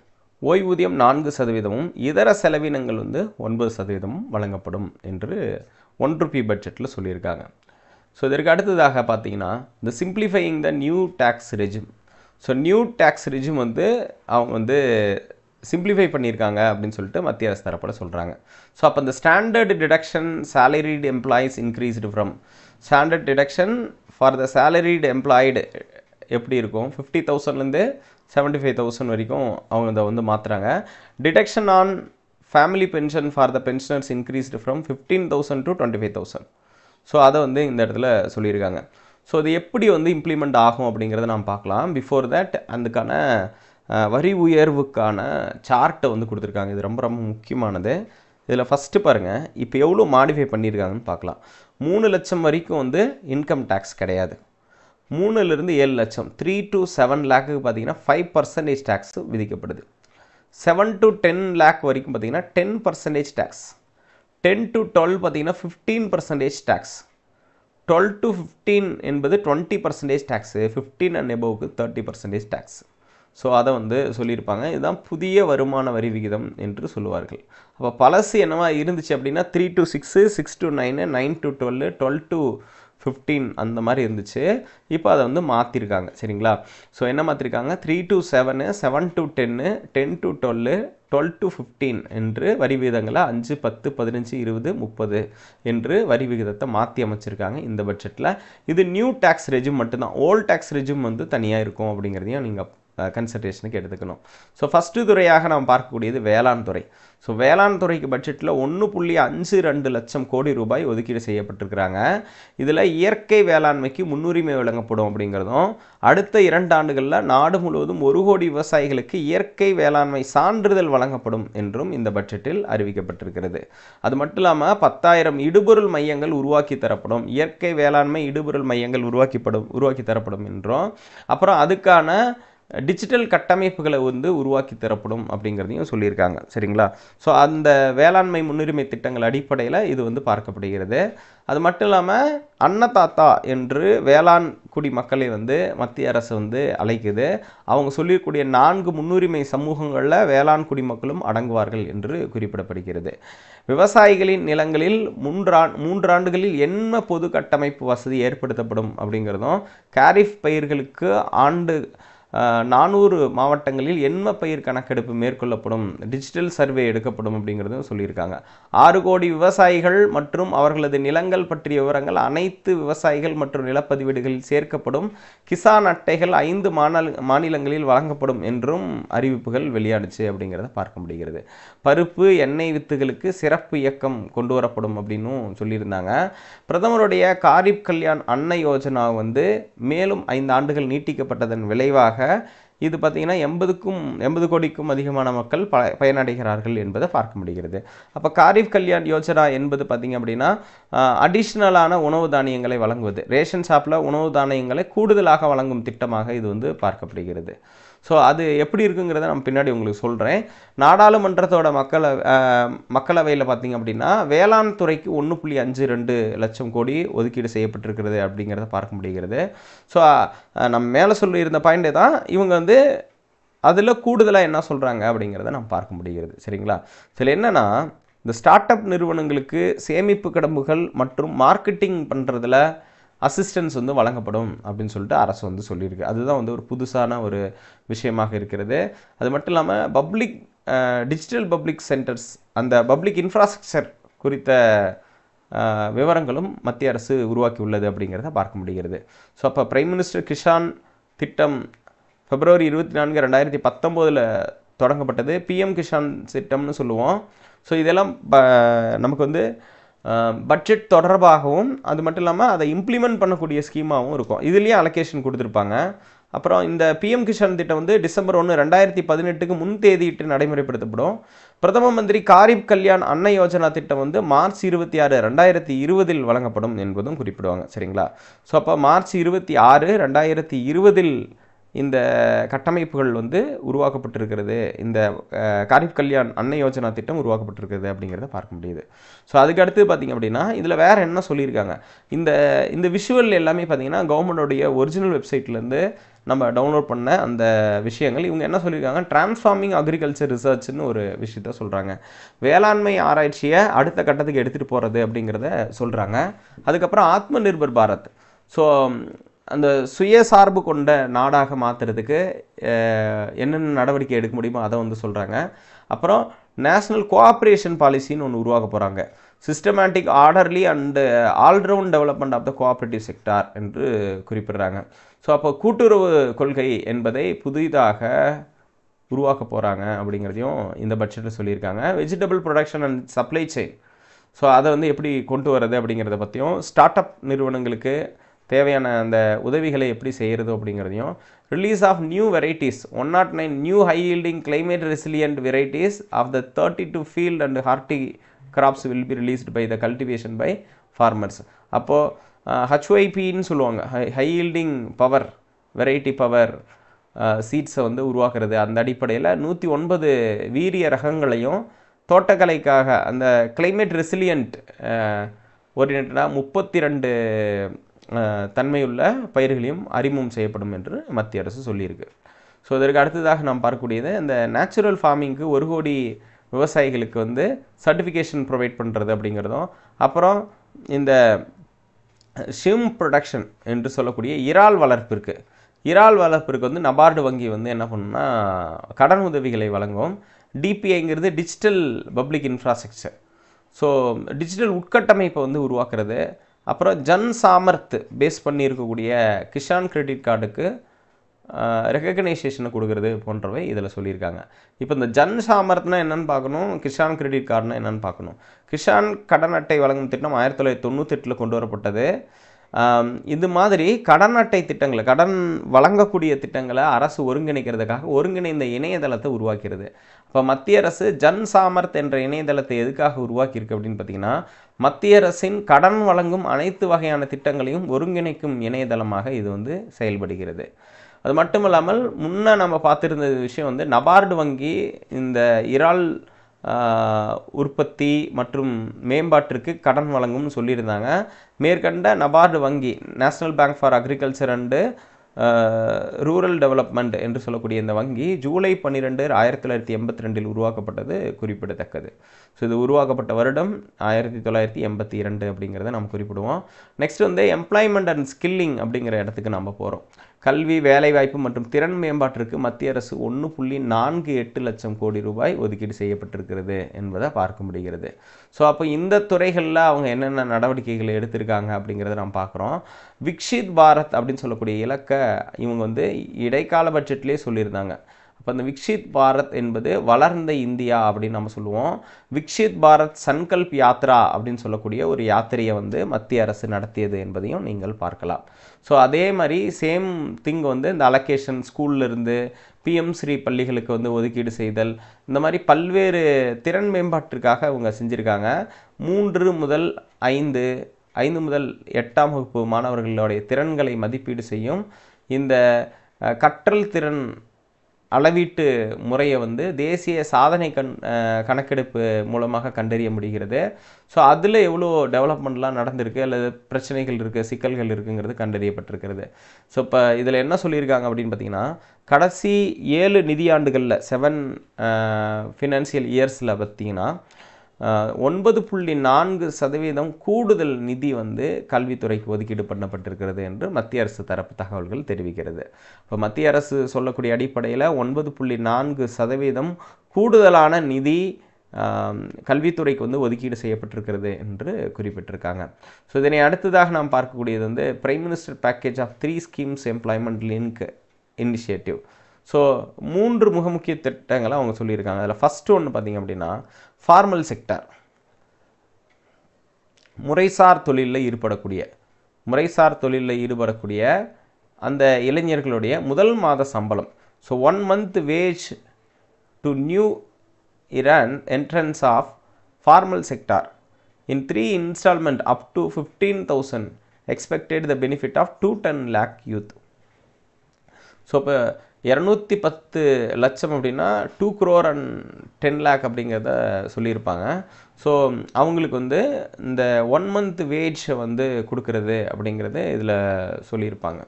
ஓய்வூதியம் நான்கு சதவீதமும் இதர செலவினங்கள் வந்து ஒன்பது சதவீதமும் வழங்கப்படும் என்று ஒன் ருபி பட்ஜெட்டில் சொல்லியிருக்காங்க ஸோ இதற்கு அடுத்ததாக பார்த்தீங்கன்னா இந்த simplifying the new tax regime so new tax regime வந்து அவங்க வந்து சிம்பிளிஃபை பண்ணியிருக்காங்க அப்படின்னு சொல்லிட்டு மத்திய அரசு தரப்பட சொல்கிறாங்க ஸோ அப்போ இந்த standard deduction salaried employees increased from standard deduction for the salaried employed எப்படி இருக்கும் ஃபிஃப்டி தௌசண்ட்லேருந்து செவன்ட்டி ஃபைவ் தௌசண்ட் வரைக்கும் அவங்க இதை வந்து மாற்றுறாங்க deduction on family pension for the pensioners increased from fifteen thousand to twenty five thousand so அதை வந்து இந்த இடத்துல சொல்லியிருக்காங்க ஸோ அது எப்படி வந்து இம்ப்ளிமெண்ட் ஆகும் அப்படிங்கிறத நாம் பார்க்கலாம் பிஃபோர் தட் அதுக்கான வரி உயர்வுக்கான சார்ட்டை வந்து கொடுத்துருக்காங்க இது ரொம்ப ரொம்ப முக்கியமானது இதில் ஃபஸ்ட்டு பாருங்கள் இப்போ எவ்வளோ மாடிஃபை பண்ணியிருக்காங்கன்னு பார்க்கலாம் மூணு லட்சம் வரைக்கும் வந்து இன்கம் டேக்ஸ் கிடையாது மூணுலேருந்து ஏழு லட்சம் த்ரீ டு செவன் லேக்குக்கு பார்த்தீங்கன்னா ஃபைவ் பர்சன்டேஜ் டேக்ஸ் விதிக்கப்படுது செவன் டு டென் லேக் வரைக்கும் பார்த்தீங்கன்னா ten percentage tax ten to twelve பார்த்தீங்கன்னா fifteen percentage tax twelve to fifteen என்பது twenty percentage tax fifteen and எபோவுக்கு தேர்ட்டி பர்சன்டேஜ் டேக்ஸ் ஸோ அதை வந்து சொல்லியிருப்பாங்க இதுதான் புதிய வருமான வரி விகிதம் என்று சொல்லுவார்கள் அப்போ பழசு என்னவா இருந்துச்சு அப்படின்னா three to six six to nine nine to twelve twelve to fifteen அந்த மாதிரி இருந்துச்சு இப்போ அதை வந்து மாற்றிருக்காங்க சரிங்களா ஸோ என்ன மாற்றிருக்காங்க three to seven seven to ten ten to twelve twelve to fifteen என்று வரி விகிதங்களை அஞ்சு பத்து பதினஞ்சு இருபது முப்பது என்று வரி விகிதத்தை மாற்றி அமைச்சிருக்காங்க இந்த பட்ஜெட்டில் இது நியூ டேக்ஸ் ரெஜிம் மட்டும்தான் ஓல்ட் டேக்ஸ் ரெஜிம் வந்து தனியாக இருக்கும் அப்படிங்கிறதையும் நீங்கள் கன்சல்டேஷனுக்கு எடுத்துக்கணும் ஸோ ஃபஸ்ட்டு துறையாக நாம் பார்க்கக்கூடியது வேளாண் துறை ஸோ வேளாண் துறைக்கு பட்ஜெட்டில் ஒன்று புள்ளி அஞ்சு ரெண்டு லட்சம் கோடி ரூபாய் ஒதுக்கீடு செய்யப்பட்டிருக்கிறாங்க இதில் இயற்கை வேளாண்மைக்கு முன்னுரிமை வழங்கப்படும் அப்படிங்கிறதும் அடுத்த இரண்டு ஆண்டுகளில் நாடு முழுவதும் ஒரு கோடி விவசாயிகளுக்கு இயற்கை வேளாண்மை சான்றிதழ் வழங்கப்படும் என்றும் இந்த பட்ஜெட்டில் அறிவிக்கப்பட்டிருக்கிறது அது மட்டும் இல்லாமல் பத்தாயிரம் இடுபொருள் மையங்கள் உருவாக்கி தரப்படும் இயற்கை வேளாண்மை இடுபொருள் மையங்கள் உருவாக்கிப்படும் உருவாக்கி தரப்படும் என்றும் அப்புறம் அதுக்கான டிஜிட்டல் கட்டமைப்புகளை வந்து உருவாக்கி தரப்படும் அப்படிங்கிறதையும் சொல்லியிருக்காங்க சரிங்களா ஸோ அந்த வேளாண்மை முன்னுரிமை திட்டங்கள் அடிப்படையில் இது வந்து பார்க்கப்படுகிறது அது மட்டும் இல்லாமல் அன்னதாத்தா என்று வேளாண் குடி மக்களை வந்து மத்திய அரசு வந்து அழைக்குது அவங்க சொல்லியிருக்கூடிய நான்கு முன்னுரிமை சமூகங்களில் வேளாண் குடிமக்களும் அடங்குவார்கள் என்று குறிப்பிடப்படுகிறது விவசாயிகளின் நிலங்களில் மூன்றா மூன்றாண்டுகளில் என்ன பொது கட்டமைப்பு வசதி ஏற்படுத்தப்படும் அப்படிங்கிறதும் காரிஃப் பயிர்களுக்கு ஆண்டு நானூறு மாவட்டங்களில் எண்ம பயிர் கணக்கெடுப்பு மேற்கொள்ளப்படும் டிஜிட்டல் சர்வே எடுக்கப்படும் அப்படிங்கிறதும் சொல்லியிருக்காங்க ஆறு கோடி விவசாயிகள் மற்றும் அவர்களது நிலங்கள் பற்றிய விவரங்கள் அனைத்து விவசாயிகள் மற்றும் நிலப்பதிவீடுகளில் சேர்க்கப்படும் கிசான் அட்டைகள் ஐந்து மாநில மாநிலங்களில் வழங்கப்படும் என்றும் அறிவிப்புகள் வெளியானுச்சு அப்படிங்கிறத பார்க்க முடிகிறது பருப்பு எண்ணெய் வித்துகளுக்கு சிறப்பு இயக்கம் கொண்டு வரப்படும் அப்படின்னும் சொல்லியிருந்தாங்க பிரதமருடைய காரிப் கல்யாண் அன்ன யோஜனா வந்து மேலும் ஐந்து ஆண்டுகள் நீட்டிக்கப்பட்டதன் விளைவாக இது பார்த்திங்கன்னா எண்பதுக்கும் எண்பது கோடிக்கும் அதிகமான மக்கள் ப பயனடைகிறார்கள் என்பதை பார்க்க முடிகிறது அப்போ காரிஃப் கல்யாண் யோஜனா என்பது பார்த்திங்க அப்படின்னா அடிஷ்னலான உணவு தானியங்களை வழங்குவது ரேஷன் ஷாப்பில் உணவு தானியங்களை கூடுதலாக வழங்கும் திட்டமாக இது வந்து பார்க்கப்படுகிறது ஸோ அது எப்படி இருக்குங்கிறத நான் பின்னாடி உங்களுக்கு சொல்கிறேன் நாடாளுமன்றத்தோட மக்களை மக்களவையில் பார்த்திங்க அப்படின்னா வேளாண் துறைக்கு ஒன்று புள்ளி அஞ்சு ரெண்டு லட்சம் கோடி ஒதுக்கீடு செய்யப்பட்டிருக்கிறது அப்படிங்கிறத பார்க்க முடிகிறது ஸோ நம்ம மேலே சொல்லியிருந்த பாயிண்டே தான் இவங்க வந்து அதில் கூடுதலாக என்ன சொல்கிறாங்க அப்படிங்கிறத நம்ம பார்க்க முடிகிறது சரிங்களா சில என்னென்னா இந்த ஸ்டார்ட் அப் நிறுவனங்களுக்கு சேமிப்பு கடம்புகள் மற்றும் மார்க்கெட்டிங் பண்ணுறதுல அசிஸ்டன்ஸ் வந்து வழங்கப்படும் அப்படின்னு சொல்லிட்டு அரசு வந்து சொல்லியிருக்கு அதுதான் வந்து ஒரு புதுசான ஒரு விஷயமாக இருக்கிறது அது மட்டும் இல்லாமல் பப்ளிக் டிஜிட்டல் பப்ளிக் சென்டர்ஸ் அந்த பப்ளிக் இன்ஃப்ராஸ்ட்ரக்சர் குறித்த விவரங்களும் மத்திய அரசு உருவாக்கி உள்ளது அப்படிங்கிறத பார்க்க முடிகிறது ஸோ அப்போ பிரைம் மினிஸ்டர் கிஷான் திட்டம் பிப்ரவரி இருபத்தி நான்கு ரெண்டாயிரத்தி பத்தொம்போதில் தொடங்கப்பட்டது பிஎம் கிஷான் திட்டம்னு சொல்லுவோம் ஸோ இதெல்லாம் நமக்கு வந்து பட்ஜெட் தொடர்பாகவும் அது மட்டும் இல்லாமல் அதை இம்ப்ளிமெண்ட் பண்ணக்கூடிய ஸ்கீமாகவும் இருக்கும் இதுலேயே அலொகேஷன் கொடுத்துருப்பாங்க அப்புறம் இந்த பிஎம் கிஷான் திட்டம் வந்து டிசம்பர் ஒன்று ரெண்டாயிரத்தி பதினெட்டுக்கு முன் தேதியிட்டு நடைமுறைப்படுத்தப்படும் பிரதம மந்திரி காரிப் கல்யாண் அன்ன யோஜனா திட்டம் வந்து மார்ச் இருபத்தி ஆறு ரெண்டாயிரத்தி இருபதில் வழங்கப்படும் என்பதும் குறிப்பிடுவாங்க சரிங்களா ஸோ அப்போ மார்ச் இருபத்தி ஆறு ரெண்டாயிரத்தி இருபதில் இந்த கட்டமைப்புகள் வந்து உருவாக்கப்பட்டிருக்கிறது இந்த காரிஃப் கல்யாண் அன்ன யோஜனா திட்டம் உருவாக்கப்பட்டிருக்கிறது அப்படிங்கிறத பார்க்க முடியுது ஸோ அதுக்கடுத்து பார்த்திங்க அப்படின்னா இதில் வேறு என்ன சொல்லியிருக்காங்க இந்த இந்த விஷுவல் எல்லாமே பார்த்திங்கன்னா கவர்மெண்டோடைய ஒரிஜினல் வெப்சைட்லேருந்து நம்ம டவுன்லோட் பண்ண அந்த விஷயங்கள் இவங்க என்ன சொல்லியிருக்காங்க டிரான்ஸ்ஃபார்மிங் அக்ரிகல்ச்சர் ரிசர்ச்னு ஒரு விஷயத்த சொல்கிறாங்க வேளாண்மை ஆராய்ச்சியை அடுத்த கட்டத்துக்கு எடுத்துகிட்டு போகிறது அப்படிங்கிறத சொல்கிறாங்க அதுக்கப்புறம் ஆத்ம நிர்பர் பாரத் ஸோ அந்த சுயசார்பு கொண்ட நாடாக மாற்றுறதுக்கு என்னென்ன நடவடிக்கை எடுக்க முடியுமோ அதை வந்து சொல்கிறாங்க அப்புறம் நேஷ்னல் கோஆப்ரேஷன் பாலிசின்னு ஒன்று உருவாக்க போகிறாங்க systematic orderly and all round development of the cooperative sector என்று குறிப்பிடுறாங்க ஸோ அப்போ கூட்டுறவு கொள்கை என்பதை புதிதாக உருவாக்க போகிறாங்க அப்படிங்கிறதையும் இந்த பட்ஜெட்டில் சொல்லியிருக்காங்க vegetable production and supply chain so அதை வந்து எப்படி கொண்டு வர்றது அப்படிங்கிறத பற்றியும் ஸ்டார்ட் அப் நிறுவனங்களுக்கு தேவையான அந்த உதவிகளை எப்படி செய்கிறது அப்படிங்கிறதையும் release of new varieties one nought nine new high yielding climate resilient varieties of the thirty two field and hardy crops will be released by the cultivation by farmers அப்போது ஹச்ஒய்பின்னு சொல்லுவாங்க high high yielding power variety power சீட்ஸை வந்து உருவாக்குறது அந்த அடிப்படையில் நூற்றி ஒன்பது வீரிய ரகங்களையும் தோட்டக்கலைக்காக அந்த கிளைமேட் ரெசிலியன்ட் ஓரியன்டாக முப்பத்தி ரெண்டு தன்மையுள்ள பயிர்களையும் அறிமுகம் செய்யப்படும் என்று மத்திய அரசு சொல்லியிருக்கு ஸோ இதற்கு அடுத்ததாக நாம் பார்க்கக்கூடியது இந்த நேச்சுரல் ஃபார்மிங்க்கு ஒரு கோடி விவசாயிகளுக்கு வந்து சர்டிஃபிகேஷன் ப்ரொவைட் பண்ணுறது அப்படிங்கிறதும் அப்புறம் இந்த ஷிம் ப்ரொடக்ஷன் என்று சொல்லக்கூடிய இறால் வளர்ப்பிற்கு இறால் வளர்ப்பிற்கு வந்து நபார்டு வங்கி வந்து என்ன பண்ணுன்னா கடன் உதவிகளை வழங்கும் டிபிஐங்கிறது digital public infrastructure so digital உட்கட்டமைப்பை வந்து உருவாக்குறது அப்புறம் ஜன் சாமர்த் பேஸ் பண்ணி இருக்கக்கூடிய கிஷான் கிரெடிட் கார்டுக்கு ரெக்கக்னைசேஷனை கொடுக்குறது போன்றவை இதில் சொல்லியிருக்காங்க இப்போ இந்த ஜன் சாமர்த்னா என்னென்னு பார்க்கணும் கிஷான் கிரெடிட் கார்டுனா என்னென்னு பார்க்கணும் கிஷான் கடன் அட்டை வழங்கும் திட்டம் ஆயிரத்தி தொள்ளாயிரத்தி தொண்ணூற்றி எட்டில் கொண்டு வரப்பட்டது இது மாதிரி கடன் அட்டை திட்டங்களை கடன் வழங்கக்கூடிய திட்டங்களை அரசு ஒருங்கிணைக்கிறதுக்காக ஒருங்கிணைந்த இணையதளத்தை உருவாக்கிறது இப்போ மத்திய அரசு ஜன் சாமர்த் என்ற இணையதளத்தை எதுக்காக உருவாக்கியிருக்கு அப்படின்னு பார்த்தீங்கன்னா மத்திய அரசின் கடன் வழங்கும் அனைத்து வகையான திட்டங்களையும் ஒருங்கிணைக்கும் இணையதளமாக இது வந்து செயல்படுகிறது அது மட்டும் இல்லாமல் முன்னே நம்ம பார்த்துருந்த விஷயம் வந்து நபார்டு வங்கி இந்த இறால் உற்பத்தி மற்றும் மேம்பாட்டிற்கு கடன் வழங்கும்னு சொல்லியிருந்தாங்க மேற்கண்ட நபார்டு வங்கி national bank for agriculture and rural development என்று சொல்லக்கூடிய இந்த வங்கி ஜூலை பன்னிரெண்டு ஆயிரத்தி தொள்ளாயிரத்தி எண்பத்தி ரெண்டில் உருவாக்கப்பட்டது குறிப்பிடத்தக்கது ஸோ இது உருவாக்கப்பட்ட வருடம் ஆயிரத்தி தொள்ளாயிரத்தி எண்பத்தி இரண்டு அப்படிங்கிறத நம்ம குறிப்பிடுவோம் நெக்ஸ்ட் வந்து எம்ப்ளாய்மெண்ட் அண்ட் ஸ்கில்லிங் அப்படிங்கிற இடத்துக்கு நம்ம போகிறோம் கல்வி வேலைவாய்ப்பு மற்றும் திறன் மேம்பாட்டிற்கு மத்திய அரசு ஒன்று புள்ளி நான்கு எட்டு லட்சம் கோடி ரூபாய் ஒதுக்கீடு செய்யப்பட்டிருக்கிறது என்பதை பார்க்க முடிகிறது ஸோ அப்போ இந்த துறைகளில் அவங்க என்னென்ன நடவடிக்கைகளை எடுத்திருக்காங்க அப்படிங்கிறத நாம் பார்க்குறோம் விக்ஷித் பாரத் அப்படின்னு சொல்லக்கூடிய இலக்கை இவங்க வந்து இடைக்கால பட்ஜெட்லேயே சொல்லியிருந்தாங்க அப்போ அந்த விக்ஷித் பாரத் என்பது வளர்ந்த இந்தியா அப்படின்னு நம்ம சொல்லுவோம் விக்ஷித் பாரத் சங்கல்ப் யாத்ரா அப்படின்னு சொல்லக்கூடிய ஒரு யாத்திரையை வந்து மத்திய அரசு நடத்தியது என்பதையும் நீங்கள் பார்க்கலாம் ஸோ அதே மாதிரி சேம் திங் வந்து இந்த அலகேஷன் ஸ்கூல்லேருந்து பிஎம் ஸ்ரீ பள்ளிகளுக்கு வந்து ஒதுக்கீடு செய்தல் இந்த மாதிரி பல்வேறு திறன் மேம்பாட்டிற்காக அவங்க செஞ்சுருக்காங்க மூன்று முதல் ஐந்து ஐந்து முதல் எட்டாம் வகுப்பு மாணவர்களுடைய திறன்களை மதிப்பீடு செய்யும் இந்த கற்றல் திறன் அளவீட்டு முறையை வந்து தேசிய சாதனை கண் கணக்கெடுப்பு மூலமாக கண்டறிய முடிகிறது ஸோ அதில் எவ்வளோ டெவலப்மெண்ட்லாம் நடந்திருக்கு அல்லது பிரச்சனைகள் இருக்குது சிக்கல்கள் இருக்குங்கிறது கண்டறியப்பட்டிருக்கிறது ஸோ இப்போ இதில் என்ன சொல்லியிருக்காங்க அப்படின்னு பார்த்தீங்கன்னா கடைசி ஏழு நிதியாண்டுகளில் செவன் ஃபினான்சியல் இயர்ஸில் பார்த்தீங்கன்னா ஒன்பது புள்ளி நான்கு சதவீதம் கூடுதல் நிதி வந்து கல்வித்துறைக்கு ஒதுக்கீடு பண்ணப்பட்டிருக்கிறது என்று மத்திய அரசு தரப்பு தகவல்கள் தெரிவிக்கிறது இப்போ மத்திய அரசு சொல்லக்கூடிய அடிப்படையில் ஒன்பது புள்ளி நான்கு சதவீதம் கூடுதலான நிதி கல்வித்துறைக்கு வந்து ஒதுக்கீடு செய்யப்பட்டிருக்கிறது என்று குறிப்பிட்டிருக்காங்க ஸோ இதனை அடுத்ததாக நாம் பார்க்கக்கூடியது வந்து prime minister package of three schemes employment link initiative so மூன்று முக முக்கிய திட்டங்களை அவங்க சொல்லியிருக்காங்க அதில் ஃபஸ்ட்டு ஒன்று பார்த்திங்க அப்படின்னா ஃபார்மல் செக்டர் முறைசார் தொழிலில் ஈடுபடக்கூடிய முறைசார் தொழிலில் ஈடுபடக்கூடிய அந்த இளைஞர்களுடைய முதல் மாத சம்பளம் so one month wage to new இரான் entrance of formal sector in three installment up to fifteen thousand expected the benefit of two ten lakh youth so இப்போ இரநூத்தி பத்து லட்சம் அப்படின்னா two crore and ten lakh அப்படிங்கிறத சொல்லியிருப்பாங்க ஸோ அவங்களுக்கு வந்து இந்த ஒன் மந்த் வேஜை வந்து கொடுக்கறது அப்படிங்கிறது இதில் சொல்லியிருப்பாங்க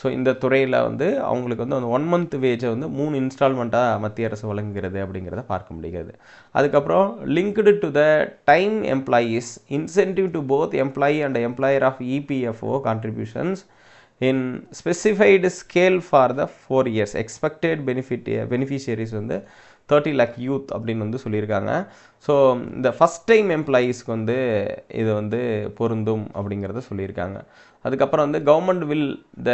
ஸோ இந்த துறையில் வந்து அவங்களுக்கு வந்து அந்த ஒன் மந்த் வேஜை வந்து மூணு இன்ஸ்டால்மெண்ட்டாக மத்திய அரசு வழங்குகிறது அப்படிங்கிறத பார்க்க முடிகிறது அதுக்கப்புறம் linked to the time employees incentive to both employee and employer of EPFO contributions in specified scale for the four years expected benefit beneficiaries வந்து தேர்ட்டி லேக் யூத் அப்படின்னு வந்து சொல்லியிருக்காங்க ஸோ இந்த ஃபஸ்ட் டைம் எம்ப்ளாயீஸ்க்கு வந்து இது வந்து பொருந்தும் அப்படிங்கிறத சொல்லியிருக்காங்க அதுக்கப்புறம் வந்து government will the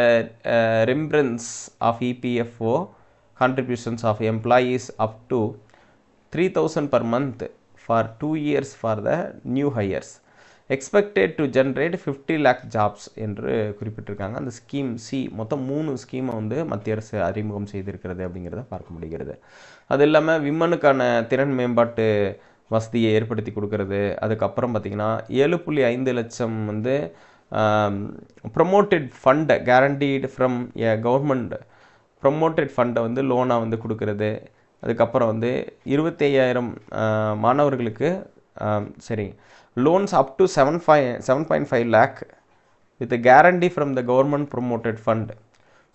reimbursement of EPFO contributions of employees up to three thousand per month for two years for the new hires expected to generate fifty lakh jobs என்று குறிப்பிட்டிருக்காங்க அந்த ஸ்கீம் சி மொத்தம் மூணு ஸ்கீமை வந்து மத்திய அரசு அறிமுகம் செய்திருக்கிறது அப்படிங்கிறத பார்க்க முடிகிறது அது இல்லாமல் விமனுக்கான திறன் மேம்பாட்டு வசதியை ஏற்படுத்தி கொடுக்கறது அதுக்கப்புறம் பார்த்திங்கன்னா ஏழு புள்ளி ஐந்து லட்சம் வந்து ப்ரொமோட்டட் ஃபண்டை guaranteed from a government promoted ஃபண்டை வந்து லோனாக வந்து கொடுக்கறது அதுக்கப்புறம் வந்து இருபத்தி ஐயாயிரம் மாணவர்களுக்கு சரி loans up seven five seven point five lakh with guarantee from the government promoted fund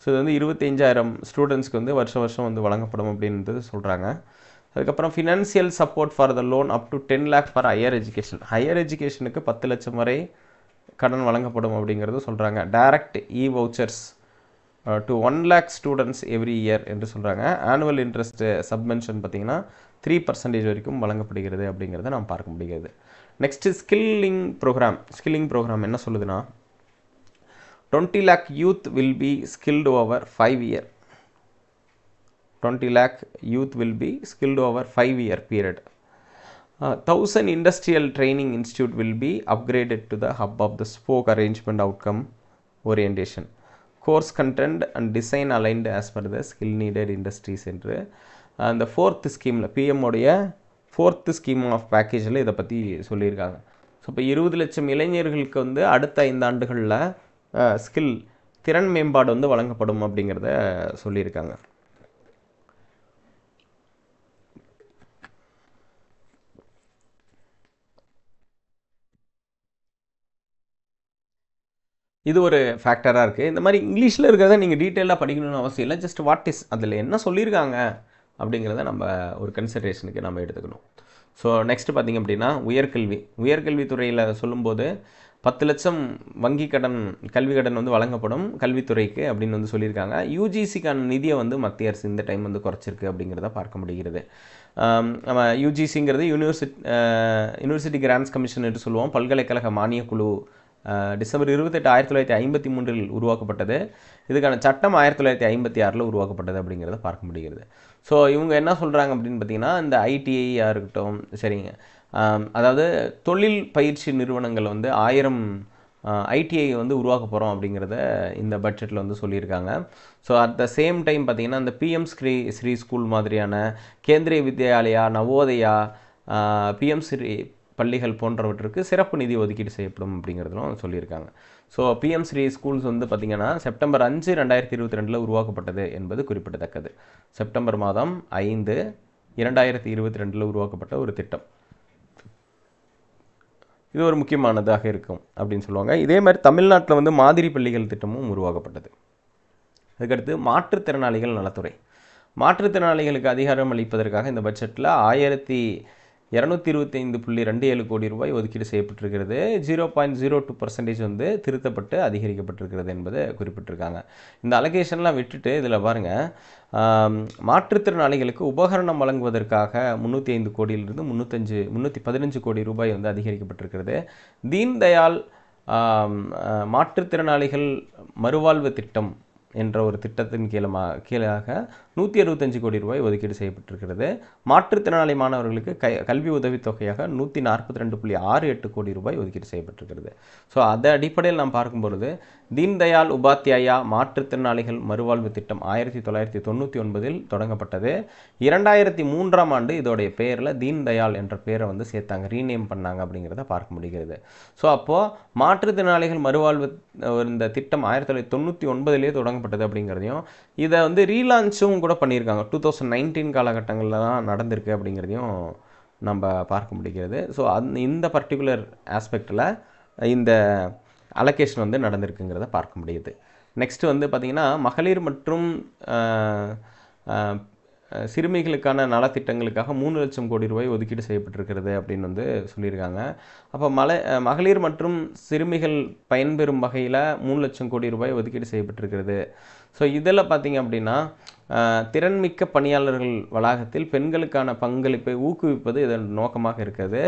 so இது வந்து இருபத்தஞ்சாயிரம் ஸ்டூடெண்ட்ஸ்க்கு வந்து வருஷம் வருஷம் வந்து வழங்கப்படும் அப்படின்றது சொல்கிறாங்க அதுக்கப்புறம் financial support for the loan up to ten lakh for higher education higher எஜுகேஷனுக்கு பத்து லட்சம் வரை கடன் வழங்கப்படும் அப்படிங்கிறது சொல்கிறாங்க direct e vouchers to one lakh students every year என்று சொல்கிறாங்க ஆனுவல் இன்ட்ரெஸ்ட்டு சப்மென்ஷன் பார்த்திங்கன்னா த்ரீ பர்சன்டேஜ் வரைக்கும் வழங்கப்படுகிறது அப்படிங்கிறத நாம் பார்க்க முடிகிறது next skilling programme skilling programme என்ன சொல்லுதுன்னா twenty lakh youth will be skilled over five year twenty lakh youth will be skilled over five year period thousand industrial training institute will be upgraded to the hub of the spoke arrangement outcome orientation course content and design aligned as per the skill needed industries என்று அந்த fourth ஸ்கீமில் பிஎம்முடைய fourth scheme of பேக்கேஜில் இதை பற்றி சொல்லியிருக்காங்க so இப்போ இருபது லட்சம் இளைஞர்களுக்கு வந்து அடுத்த ஐந்தாண்டுகளில் ஸ்கில் திறன் மேம்பாடு வந்து வழங்கப்படும் அப்படிங்கிறத சொல்லியிருக்காங்க இது ஒரு ஃபேக்டராக இருக்குது இந்த மாதிரி இங்கிலீஷில் இருக்கிறத நீங்கள் டீட்டெயிலாக படிக்கணும்னு அவசியம் இல்லை ஜஸ்ட் வாட் இஸ் அதில் என்ன சொல்லியிருக்காங்க அப்படிங்கிறத நம்ம ஒரு கன்சிடரேஷனுக்கு நம்ம எடுத்துக்கணும் ஸோ நெக்ஸ்ட் பார்த்திங்க அப்படின்னா உயர்கல்வி உயர்கல்வித்துறையில் சொல்லும்போது பத்து லட்சம் வங்கி கடன் கல்வி கடன் வந்து வழங்கப்படும் கல்வித்துறைக்கு அப்படின்னு வந்து சொல்லியிருக்காங்க யூஜிசிக்கான நிதியை வந்து மத்திய அரசு இந்த டைம் வந்து குறைச்சிருக்கு அப்படிங்கிறத பார்க்க முடிகிறது நம்ம யூஜிசிங்கிறது யூனிவர்சிட்டி யூனிவர்சிட்டி கிராண்ட்ஸ் கமிஷன் என்று சொல்லுவோம் பல்கலைக்கழக மானியக்குழு டிசம்பர் இருபத்தெட்டு ஆயிரத்தி தொள்ளாயிரத்தி ஐம்பத்தி மூன்றில் உருவாக்கப்பட்டது இதுக்கான சட்டம் ஆயிரத்தி தொள்ளாயிரத்தி ஐம்பத்தி ஆறில் உருவாக்கப்பட்டது அப்படிங்கிறத பார்க்க முடிகிறது ஸோ இவங்க என்ன சொல்கிறாங்க அப்படின்னு பார்த்தீங்கன்னா இந்த ஐடிஐயாக இருக்கட்டும் சரிங்க அதாவது தொழில் பயிற்சி நிறுவனங்கள் வந்து ஆயிரம் ஐடிஐ வந்து உருவாக்க போகிறோம் அப்படிங்கிறத இந்த பட்ஜெட்டில் வந்து சொல்லியிருக்காங்க so at the same time பார்த்திங்கன்னா இந்த பிஎம் ஸ்ரீ ஸ்ரீ ஸ்கூல் மாதிரியான கேந்திரிய வித்யாலயா நவோதயா பிஎம் ஸ்ரீ பள்ளிகள் போன்றவற்றிற்கு சிறப்பு நிதி ஒதுக்கீடு செய்யப்படும் அப்படிங்கிறதுலாம் சொல்லியிருக்காங்க ஸோ பிஎம் ஸ்ரீ ஸ்கூல்ஸ் வந்து பார்த்திங்கன்னா செப்டம்பர் அஞ்சு ரெண்டாயிரத்தி இருபத்தி ரெண்டில் உருவாக்கப்பட்டது என்பது குறிப்பிடத்தக்கது செப்டம்பர் மாதம் ஐந்து இரண்டாயிரத்தி இருபத்தி ரெண்டில் உருவாக்கப்பட்ட ஒரு திட்டம் இது ஒரு முக்கியமானதாக இருக்கும் அப்படின்னு சொல்லுவாங்க இதே மாதிரி தமிழ்நாட்டில் வந்து மாதிரி பள்ளிகள் திட்டமும் உருவாக்கப்பட்டது அதுக்கடுத்து மாற்றுத்திறனாளிகள் நலத்துறை மாற்றுத்திறனாளிகளுக்கு அதிகாரம் அளிப்பதற்காக இந்த பட்ஜெட்டில் ஆயிரத்தி இரநூத்தி ஐந்து புள்ளி ரெண்டு ஏழு கோடி ரூபாய் ஒதுக்கீடு செய்யப்பட்டிருக்கிறது zero point zero two percentage வந்து திருத்தப்பட்டு அதிகரிக்கப்பட்டிருக்கிறது என்பது குறிப்பிட்டிருக்காங்க இந்த அலகேஷன்லாம் விட்டுட்டு இதில் பாருங்கள் மாற்றுத்திறனாளிகளுக்கு உபகரணம் வழங்குவதற்காக முந்நூற்றி ஐந்து கோடியிலிருந்து முந்நூற்றஞ்சு முந்நூற்றி பதினஞ்சு கோடி ரூபாய் வந்து அதிகரிக்கப்பட்டிருக்கிறது தீன்தயாள் மாற்றுத்திறனாளிகள் மறுவாழ்வு திட்டம் என்ற ஒரு திட்டத்தின் கீழமா கீழாக நூற்றி அறுபத்தஞ்சு கோடி ரூபாய் ஒதுக்கீடு செய்யப்பட்டிருக்கிறது மாற்றுத்திறனாளி மாணவர்களுக்கு க கல்வி உதவித்தொகையாக நூற்றி நாற்பத்தி ரெண்டு புள்ளி ஆறு எட்டு கோடி ரூபாய் ஒதுக்கீடு செய்யப்பட்டிருக்கிறது ஸோ அதை அடிப்படையில் நாம் பார்க்கும் பொழுது தீன்தயாள் உபாத்தியாயா மாற்றுத்திறனாளிகள் மறுவாழ்வு திட்டம் ஆயிரத்தி தொள்ளாயிரத்தி தொண்ணூற்றி ஒன்பதில் தொடங்கப்பட்டது இரண்டாயிரத்தி மூன்றாம் ஆண்டு இதோடைய பெயரில் தீன்தயாள் என்ற பெயரை வந்து சேர்த்தாங்க ரீநேம் பண்ணாங்க அப்படிங்கிறத பார்க்க முடிகிறது ஸோ அப்போது மாற்றுத்திறனாளிகள் மறுவாழ்வு இந்த திட்டம் ஆயிரத்தி தொள்ளாயிரத்தி தொண்ணூற்றி ஒன்பதிலே தொடங்கப்பட்டது கொண்டாடப்பட்டது அப்படிங்கிறதையும் இதை வந்து ரீலான்ச்சும் கூட பண்ணியிருக்காங்க டூ தௌசண்ட் நைன்டீன் காலகட்டங்களில் தான் நடந்திருக்கு அப்படிங்கிறதையும் நம்ம பார்க்க முடிகிறது ஸோ அந் இந்த பர்டிகுலர் ஆஸ்பெக்டில் இந்த அலகேஷன் வந்து நடந்திருக்குங்கிறத பார்க்க முடியுது நெக்ஸ்ட்டு வந்து பார்த்திங்கன்னா மகளிர் மற்றும் சிறுமிகளுக்கான நலத்திட்டங்களுக்காக மூணு லட்சம் கோடி ரூபாய் ஒதுக்கீடு செய்யப்பட்டிருக்கிறது அப்படின்னு வந்து சொல்லியிருக்காங்க அப்போ மலை மகளிர் மற்றும் சிறுமிகள் பயன்பெறும் வகையில் மூணு லட்சம் கோடி ரூபாய் ஒதுக்கீடு செய்யப்பட்டிருக்கிறது ஸோ இதில் பார்த்திங்க அப்படின்னா திறன்மிக்க பணியாளர்கள் வளாகத்தில் பெண்களுக்கான பங்களிப்பை ஊக்குவிப்பது இதன் நோக்கமாக இருக்கிறது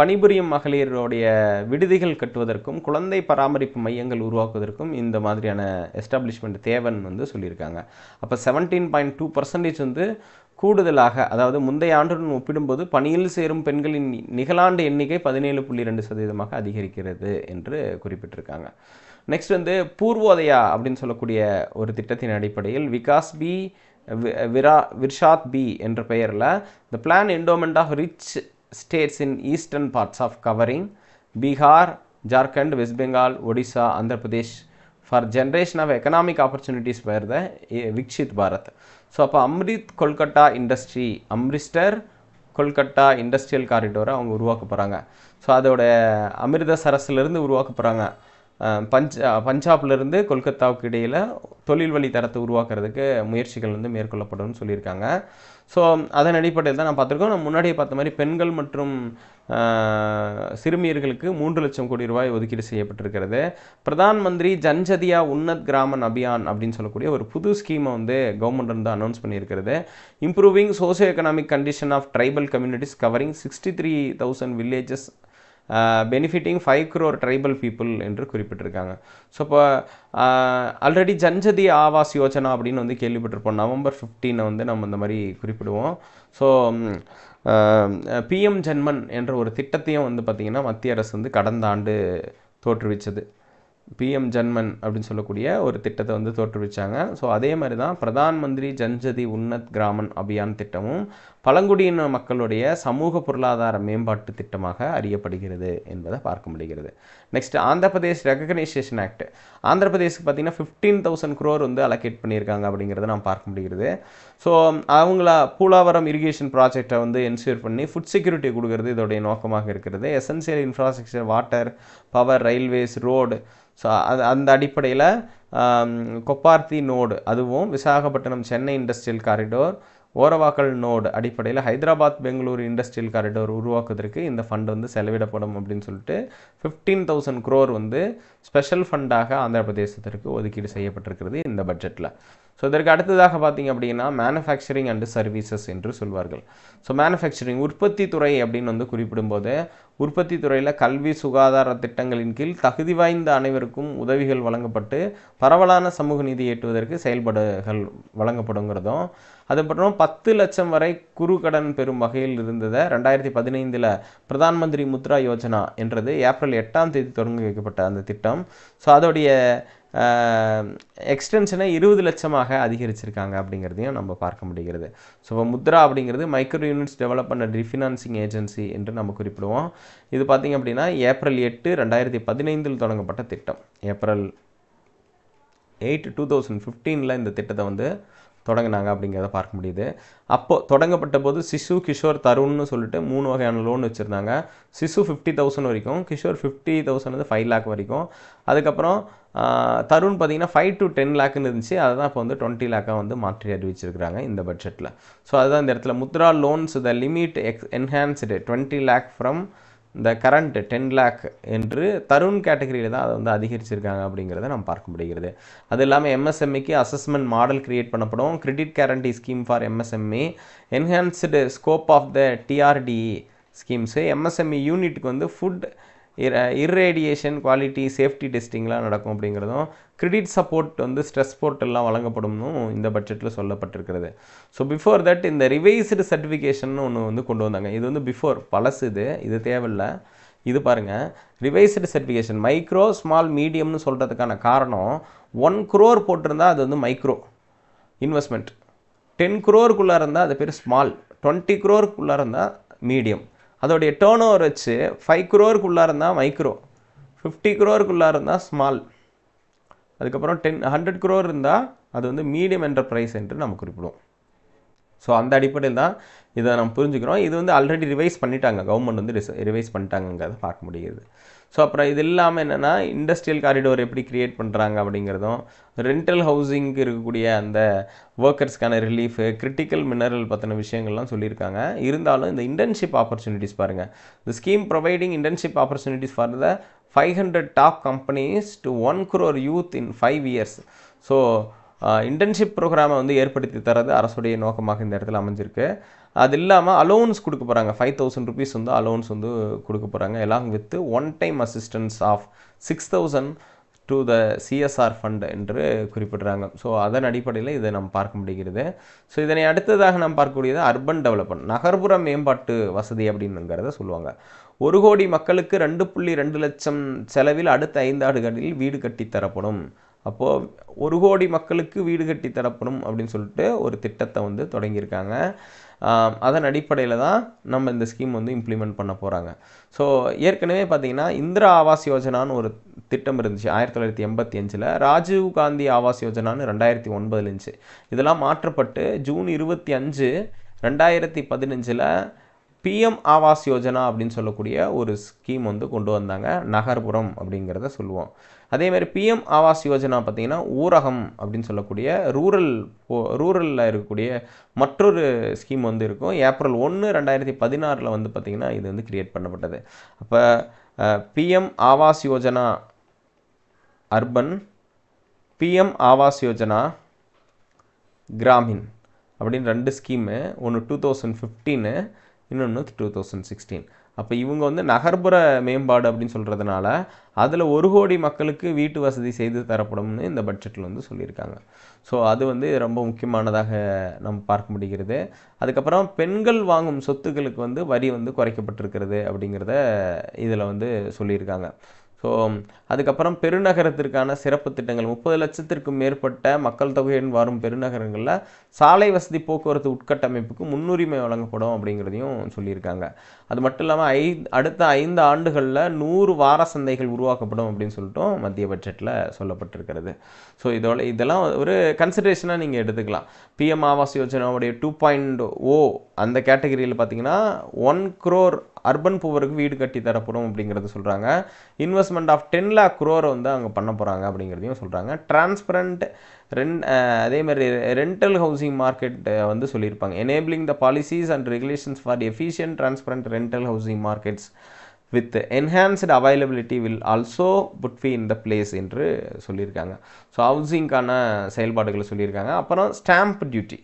பணிபுரியும் மகளிருடைய விடுதிகள் கட்டுவதற்கும் குழந்தை பராமரிப்பு மையங்கள் உருவாக்குவதற்கும் இந்த மாதிரியான எஸ்டாப்ளிஷ்மெண்ட் தேவைன்னு வந்து சொல்லியிருக்காங்க அப்போ செவன்டீன் பாயிண்ட் டூ பர்சன்டேஜ் வந்து கூடுதலாக அதாவது முந்தைய ஆண்டுடன் ஒப்பிடும்போது பணியில் சேரும் பெண்களின் நிகழாண்டு எண்ணிக்கை பதினேழு புள்ளி ரெண்டு சதவீதமாக அதிகரிக்கிறது என்று குறிப்பிட்டிருக்காங்க நெக்ஸ்ட் வந்து பூர்வோதயா அப்படின்னு சொல்லக்கூடிய ஒரு திட்டத்தின் அடிப்படையில் விகாஸ் பி விரா விர்ஷாத் பி என்ற பெயரில் the plan endowment of rich states in eastern parts of covering Bihar Jharkhand West Bengal Odisha Andhra Pradesh for generation of economic opportunities were the Viksit Bharat so அப்போ அம்ரித் கொல்கட்டா இண்டஸ்ட்ரி அம்ரிஸ்டர் கொல்கட்டா இண்டஸ்ட்ரியல் காரிடோரை அவங்க உருவாக்க போகிறாங்க ஸோ அதோட அமிர்தசரஸ்லேருந்து உருவாக்க போகிறாங்க பஞ்ச் பஞ்சாப்லேருந்து கொல்கத்தாவுக்கு இடையில் தொழில் வழி தரத்தை உருவாக்குறதுக்கு முயற்சிகள் வந்து மேற்கொள்ளப்படும்னு சொல்லியிருக்காங்க ஸோ அதன் அடிப்படையில் தான் நான் பார்த்துருக்கோம் நான் முன்னாடியே பார்த்த மாதிரி பெண்கள் மற்றும் சிறுமியர்களுக்கு மூன்று லட்சம் கோடி ரூபாய் ஒதுக்கீடு செய்யப்பட்டிருக்கிறது பிரதான் மந்திரி ஜன்ஜதியா உன்னத் கிராமன் அபியான் அப்படின்னு சொல்லக்கூடிய ஒரு புது ஸ்கீமை வந்து கவர்மெண்ட் வந்து அனௌன்ஸ் பண்ணியிருக்கிறது improving socio economic condition of tribal communities covering sixty three thousand villages benefiting five crore tribal people என்று குறிப்பிட்டிருக்காங்க ஸோ இப்போ ஆல்ரெடி ஜன்ஜதி ஆவாஸ் யோஜனா அப்படின்னு வந்து கேள்விப்பட்டிருப்போம் நவம்பர் ஃபிஃப்டீனை வந்து நம்ம இந்த மாதிரி குறிப்பிடுவோம் ஸோ பிஎம் ஜென்மன் என்ற ஒரு திட்டத்தையும் வந்து பார்த்திங்கன்னா மத்திய அரசு வந்து கடந்த ஆண்டு தோற்றுவிச்சது பிஎம் ஜன்மன் அப்படின்னு சொல்லக்கூடிய ஒரு திட்டத்தை வந்து தோற்றுவிச்சாங்க ஸோ அதே மாதிரி தான் பிரதான் மந்திரி ஜன்ஜதி உன்னத் கிராமன் அபியான் திட்டமும் பழங்குடியின மக்களுடைய சமூக பொருளாதார மேம்பாட்டு திட்டமாக அறியப்படுகிறது என்பதை பார்க்க முடிகிறது next Andhra Pradesh reorganisation act Andhra பிரதேஷ்க்கு பார்த்தீங்கன்னா ஃபிஃப்டீன் தௌசண்ட் குரோர் வந்து அலோகேட் பண்ணியிருக்காங்க அப்படிங்கிறத நான் பார்க்க முடிகிறது ஸோ அவங்கள பூலாவரம் இரிகேஷன் ப்ராஜெக்டை வந்து என்ஷூர் பண்ணி ஃபுட் செக்யூரிட்டி கொடுக்கறது இதோடைய நோக்கமாக இருக்கிறது essential infrastructure water power railways road so அது அந்த அடிப்படையில் கொப்பார்த்தி நோடு அதுவும் Visakhapatnam Chennai industrial corridor Orvakal node அடிப்படையில் ஹைதராபாத் பெங்களூர் இண்டஸ்ட்ரியல் காரிடோர் உருவாக்குவதற்கு இந்த ஃபண்ட் வந்து செலவிடப்படும் அப்படின்னு சொல்லிட்டு ஃபிஃப்டீன் தௌசண்ட் குரோர் வந்து ஸ்பெஷல் ஃபண்டாக ஆந்திர பிரதேசத்திற்கு ஒதுக்கீடு செய்யப்பட்டிருக்கிறது இந்த பட்ஜெட்டில் ஸோ இதற்கு அடுத்ததாக பார்த்தீங்க அப்படின்னா மேனுஃபேக்சரிங் அண்டு சர்வீசஸ் என்று சொல்வார்கள் ஸோ மேனுஃபேக்சரிங் உற்பத்தி துறை அப்படின்னு வந்து குறிப்பிடும்போது உற்பத்தி துறையில் கல்வி சுகாதார திட்டங்களின் கீழ் தகுதி வாய்ந்த அனைவருக்கும் உதவிகள் வழங்கப்பட்டு பரவலான சமூக நீதி எட்டுவதற்கு செயல்பாடுகள் வழங்கப்படுங்கிறதும் அதுக்கப்புறம் பத்து லட்சம் வரை குறு கடன் பெறும் வகையில் இருந்ததை ரெண்டாயிரத்தி பதினைந்தில் பிரதான் மந்திரி முத்ரா யோஜனா என்றது ஏப்ரல் எட்டாம் தேதி தொடங்கி வைக்கப்பட்ட அந்த திட்டம் ஸோ அதோடைய எக்ஸ்டென்ஷனை இருபது லட்சமாக அதிகரிச்சிருக்காங்க அப்படிங்கிறதையும் நம்ம பார்க்க முடிகிறது ஸோ இப்போ முத்ரா அப்படிங்கிறது micro units develop and refinancing agency என்று நம்ம குறிப்பிடுவோம் இது பார்த்திங்க அப்படின்னா ஏப்ரல் எட்டு ரெண்டாயிரத்தி பதினைந்தில் தொடங்கப்பட்ட திட்டம் ஏப்ரல் எயிட் டூ தௌசண்ட் ஃபிஃப்டீனில் இந்த திட்டத்தை வந்து தொடங்கினாங்க அப்படிங்கிறத பார்க்க முடியுது அப்போது தொடங்கப்பட்ட போது சிசு கிஷோர் தருண்னு சொல்லிட்டு மூணு வகையான லோன் வச்சுருந்தாங்க சிசு ஃபிஃப்டி தௌசண்ட் வரைக்கும் கிஷோர் ஃபிஃப்டி தௌசண்ட் வந்து ஃபைவ் லேக் வரைக்கும் அதுக்கப்புறம் தருண் பார்த்தீங்கன்னா ஃபைவ் டு டென் லேக்குன்னு இருந்துச்சு அதை தான் இப்போ வந்து டுவெண்ட்டி லேக்காக வந்து மாற்றி அறிவிச்சிருக்கிறாங்க இந்த பட்ஜெட்டில் ஸோ அதுதான் இந்த இடத்துல முத்ரா லோன்ஸ் த லிமிட் எக்ஸ் என்ஹான்ஸ்டு டுவெண்ட்டி லேக் ஃப்ரம் இந்த கரண்ட் டென் லேக் என்று தருண் கேட்டகரியில் தான் அதை வந்து அதிகரிச்சிருக்காங்க அப்படிங்கிறத நம்ம பார்க்க முடிகிறது அது இல்லாமல் எம்எஸ்எம்இக்கு அசஸ்மெண்ட் மாடல் கிரியேட் பண்ணப்படும் credit guarantee scheme for MSME enhanced scope of the TRD schemes MSME யூனிட்டுக்கு வந்து ஃபுட் இர்ரேடியேஷன் குவாலிட்டி சேஃப்டி டெஸ்டிங்லாம் நடக்கும் அப்படிங்கிறதும் கிரெடிட் சப்போர்ட் வந்து ஸ்ட்ரெஸ் போர்ட்டெல்லாம் வழங்கப்படும்னு இந்த பட்ஜெட்டில் சொல்லப்பட்டிருக்கிறது ஸோ பிஃபோர் தட் இந்த ரிவைஸ்டு சர்டிஃபிகேஷன் ஒன்று வந்து கொண்டு வந்தாங்க இது வந்து பிஃபோர் பழசு இது இது தேவையில்லை இது பாருங்கள் ரிவைஸ்டு சர்டிஃபிகேஷன் மைக்ரோ ஸ்மால் மீடியம்னு சொல்கிறதுக்கான காரணம் ஒன் குரோர் போட்டிருந்தால் அது வந்து மைக்ரோ இன்வெஸ்ட்மெண்ட் டென் குரோருக்குள்ளே இருந்தால் அது பேர் ஸ்மால் டுவெண்ட்டி குரோருக்குள்ளே இருந்தால் மீடியம் அதோடைய டேர்ன் ஓவர் வச்சு ஃபைவ் குரோருக்குள்ளாக இருந்தால் மைக்ரோ ஃபிஃப்டி உள்ளாக இருந்தால் ஸ்மால் அதுக்கப்புறம் டென் ஹண்ட்ரட் குரோர் இருந்தால் அது வந்து மீடியம் என்டர்பிரைஸ் என்று நம்ம குறிப்பிடுவோம் ஸோ அந்த அடிப்படையில் தான் இதை நம்ம புரிஞ்சுக்கிறோம் இது வந்து ஆல்ரெடி ரிவைஸ் பண்ணிட்டாங்க கவர்மெண்ட் வந்து ரிவைஸ் பண்ணிட்டாங்கங்கிறத பார்க்க முடியுது ஸோ அப்புறம் இது இல்லாமல் என்னென்னா இண்டஸ்ட்ரியல் காரிடோர் எப்படி க்ரியேட் பண்ணுறாங்க அப்படிங்கிறதும் ரெண்டல் ஹவுசிங்க்கு இருக்கக்கூடிய அந்த ஒர்க்கர்ஸ்க்கான ரிலீஃபு கிரிட்டிக்கல் மினரல் பற்றின விஷயங்கள்லாம் சொல்லியிருக்காங்க இருந்தாலும் இந்த இன்டர்ன்ஷிப் ஆப்பர்ச்சுனிட்டிஸ் பாருங்கள் இந்த scheme providing internship opportunities for the five hundred top companies to one crore youth in five years so internship ப்ரோக்ராமை வந்து ஏற்படுத்தி தரது அரசுடைய நோக்கமாக இந்த இடத்துல அமைஞ்சிருக்கு அது இல்லாமல் அலோன்ஸ் கொடுக்க போகிறாங்க ஃபைவ் தௌசண்ட் ருபீஸ் வந்து அலோன்ஸ் வந்து கொடுக்க போகிறாங்க எல்லாம் with one time assistance of six thousand to the CSR fund என்று குறிப்பிடுறாங்க ஸோ அதன் அடிப்படையில் இதை நம்ம பார்க்க முடிகிறது ஸோ இதனை அடுத்ததாக நாம் பார்க்கக்கூடியது அர்பன் டெவலப்மெண்ட் நகர்ப்புற மேம்பாட்டு வசதி அப்படின்னுங்கிறத சொல்லுவாங்க ஒரு கோடி மக்களுக்கு ரெண்டு புள்ளி ரெண்டு லட்சம் செலவில் அடுத்த ஐந்து ஆண்டுகளில் வீடு கட்டித்தரப்படும் அப்போது ஒரு கோடி மக்களுக்கு வீடு கட்டி தரப்படும் அப்படின்னு சொல்லிட்டு ஒரு திட்டத்தை வந்து தொடங்கியிருக்காங்க அதன் அடிப்படையில் தான் நம்ம இந்த ஸ்கீம் வந்து இம்ப்ளிமெண்ட் பண்ண போகிறாங்க ஸோ ஏற்கனவே பார்த்திங்கன்னா இந்திரா ஆவாஸ் யோஜனான்னு ஒரு திட்டம் இருந்துச்சு ஆயிரத்தி தொள்ளாயிரத்தி எண்பத்தி அஞ்சில் ராஜீவ் காந்தி ஆவாஸ் யோஜனான்னு ரெண்டாயிரத்தி ஒன்பதில் இருந்துச்சு இதெல்லாம் மாற்றப்பட்டு ஜூன் இருபத்தி அஞ்சு ரெண்டாயிரத்தி பதினஞ்சில் பிஎம் ஆவாஸ் யோஜனா அப்படின்னு சொல்லக்கூடிய ஒரு ஸ்கீம் வந்து கொண்டு வந்தாங்க நகர்புறம் அப்படிங்கிறத சொல்லுவோம் அதே மாதிரி பிஎம் ஆவாஸ் யோஜனா பார்த்திங்கன்னா ஊரகம் அப்படின்னு சொல்லக்கூடிய ரூரல் ரூரலில் இருக்கக்கூடிய மற்றொரு ஸ்கீம் வந்து இருக்கும் ஏப்ரல் ஒன்று ரெண்டாயிரத்தி பதினாறில் வந்து பார்த்திங்கன்னா இது வந்து கிரியேட் பண்ணப்பட்டது அப்போ PM Awas Yojana urban PM Awas Yojana Gramin அப்படின்னு ரெண்டு ஸ்கீமு ஒன்று டூ தௌசண்ட் ஃபிஃப்டீனு இன்னொன்று டூ தௌசண்ட் சிக்ஸ்டீன் அப்போ இவங்க வந்து நகர்ப்புற மேம்பாடு அப்படின்னு சொல்கிறதுனால அதில் ஒரு கோடி மக்களுக்கு வீட்டு வசதி செய்து தரப்படும்னு இந்த பட்ஜெட்டில் வந்து சொல்லியிருக்காங்க ஸோ அது வந்து ரொம்ப முக்கியமானதாக நம்ம பார்க்க முடிகிறது அதுக்கப்புறம் பெண்கள் வாங்கும் சொத்துக்களுக்கு வந்து வரி வந்து குறைக்கப்பட்டிருக்கிறது அப்படிங்கிறத இதில் வந்து சொல்லியிருக்காங்க ஸோ அதுக்கப்புறம் பெருநகரத்திற்கான சிறப்பு திட்டங்கள் முப்பது லட்சத்திற்கும் மேற்பட்ட மக்கள் தொகையுடன் வரும் பெருநகரங்களில் சாலை வசதி போக்குவரத்து உட்கட்டமைப்புக்கு முன்னுரிமை வழங்கப்படும் அப்படிங்கிறதையும் சொல்லியிருக்காங்க அது மட்டும் இல்லாமல் ஐ அடுத்த ஐந்து ஆண்டுகளில் நூறு வார சந்தைகள் உருவாக்கப்படும் அப்படின்னு சொல்லிட்டு மத்திய பட்ஜெட்டில் சொல்லப்பட்டிருக்கிறது ஸோ இதோட இதெல்லாம் ஒரு கன்சிடரேஷனாக நீங்கள் எடுத்துக்கலாம் பிஎம் ஆவாஸ் யோஜனாவுடைய டூ பாயிண்ட் ஓ அந்த கேட்டகரியில் பார்த்தீங்கன்னா ஒன் க்ரோர் அர்பன் புவருக்கு வீடு கட்டி தரப்படும் அப்படிங்கிறது சொல்கிறாங்க investment of ten lakh crore வந்து அவங்க பண்ண போகிறாங்க அப்படிங்கிறதையும் சொல்கிறாங்க டிரான்ஸ்பரண்ட் ரென் அதேமாதிரி ரெண்டல் ஹவுசிங் மார்க்கெட் வந்து சொல்லியிருப்பாங்க enabling the policies and regulations for efficient transparent rental housing markets with enhanced availability will also put fee in the place என்று சொல்லியிருக்காங்க ஸோ ஹவுசிங்க்கான செயல்பாடுகளை சொல்லியிருக்காங்க அப்புறம் ஸ்டாம்ப் டியூட்டி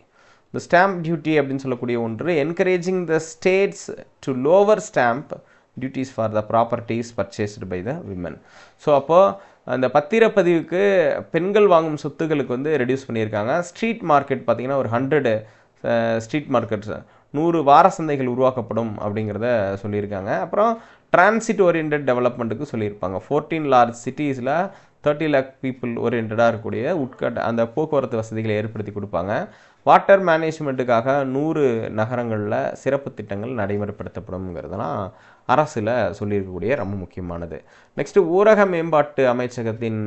இந்த ஸ்டாம்ப் டியூட்டி அப்படின்னு சொல்லக்கூடிய ஒன்று encouraging the states to lower stamp duties for the properties purchased by the women so அப்போது அந்த பத்திரப்பதிவுக்கு பெண்கள் வாங்கும் சொத்துக்களுக்கு வந்து ரெடியூஸ் பண்ணியிருக்காங்க ஸ்ட்ரீட் மார்க்கெட் பார்த்திங்கன்னா ஒரு ஹண்ட்ரடு ஸ்ட்ரீட் மார்க்கெட்ஸ் நூறு வார சந்தைகள் உருவாக்கப்படும் அப்படிங்கிறத சொல்லியிருக்காங்க அப்புறம் டிரான்சிட் ஓரியன்ட் டெவலப்மெண்ட்டுக்கு சொல்லியிருப்பாங்க ஃபோர்டீன் லார்ஜ் சிட்டிஸில் தேர்ட்டி லேக் பீப்புள் ஓரியன்டாக இருக்கக்கூடிய உட்கட் அந்த போக்குவரத்து வசதிகளை ஏற்படுத்தி கொடுப்பாங்க வாட்டர் மேனேஜ்மெண்ட்டுக்காக நூறு நகரங்களில் சிறப்பு திட்டங்கள் நடைமுறைப்படுத்தப்படும்ங்கிறதுலாம் அரசில் சொல்லியிருக்கக்கூடிய ரொம்ப முக்கியமானது நெக்ஸ்ட்டு ஊரக மேம்பாட்டு அமைச்சகத்தின்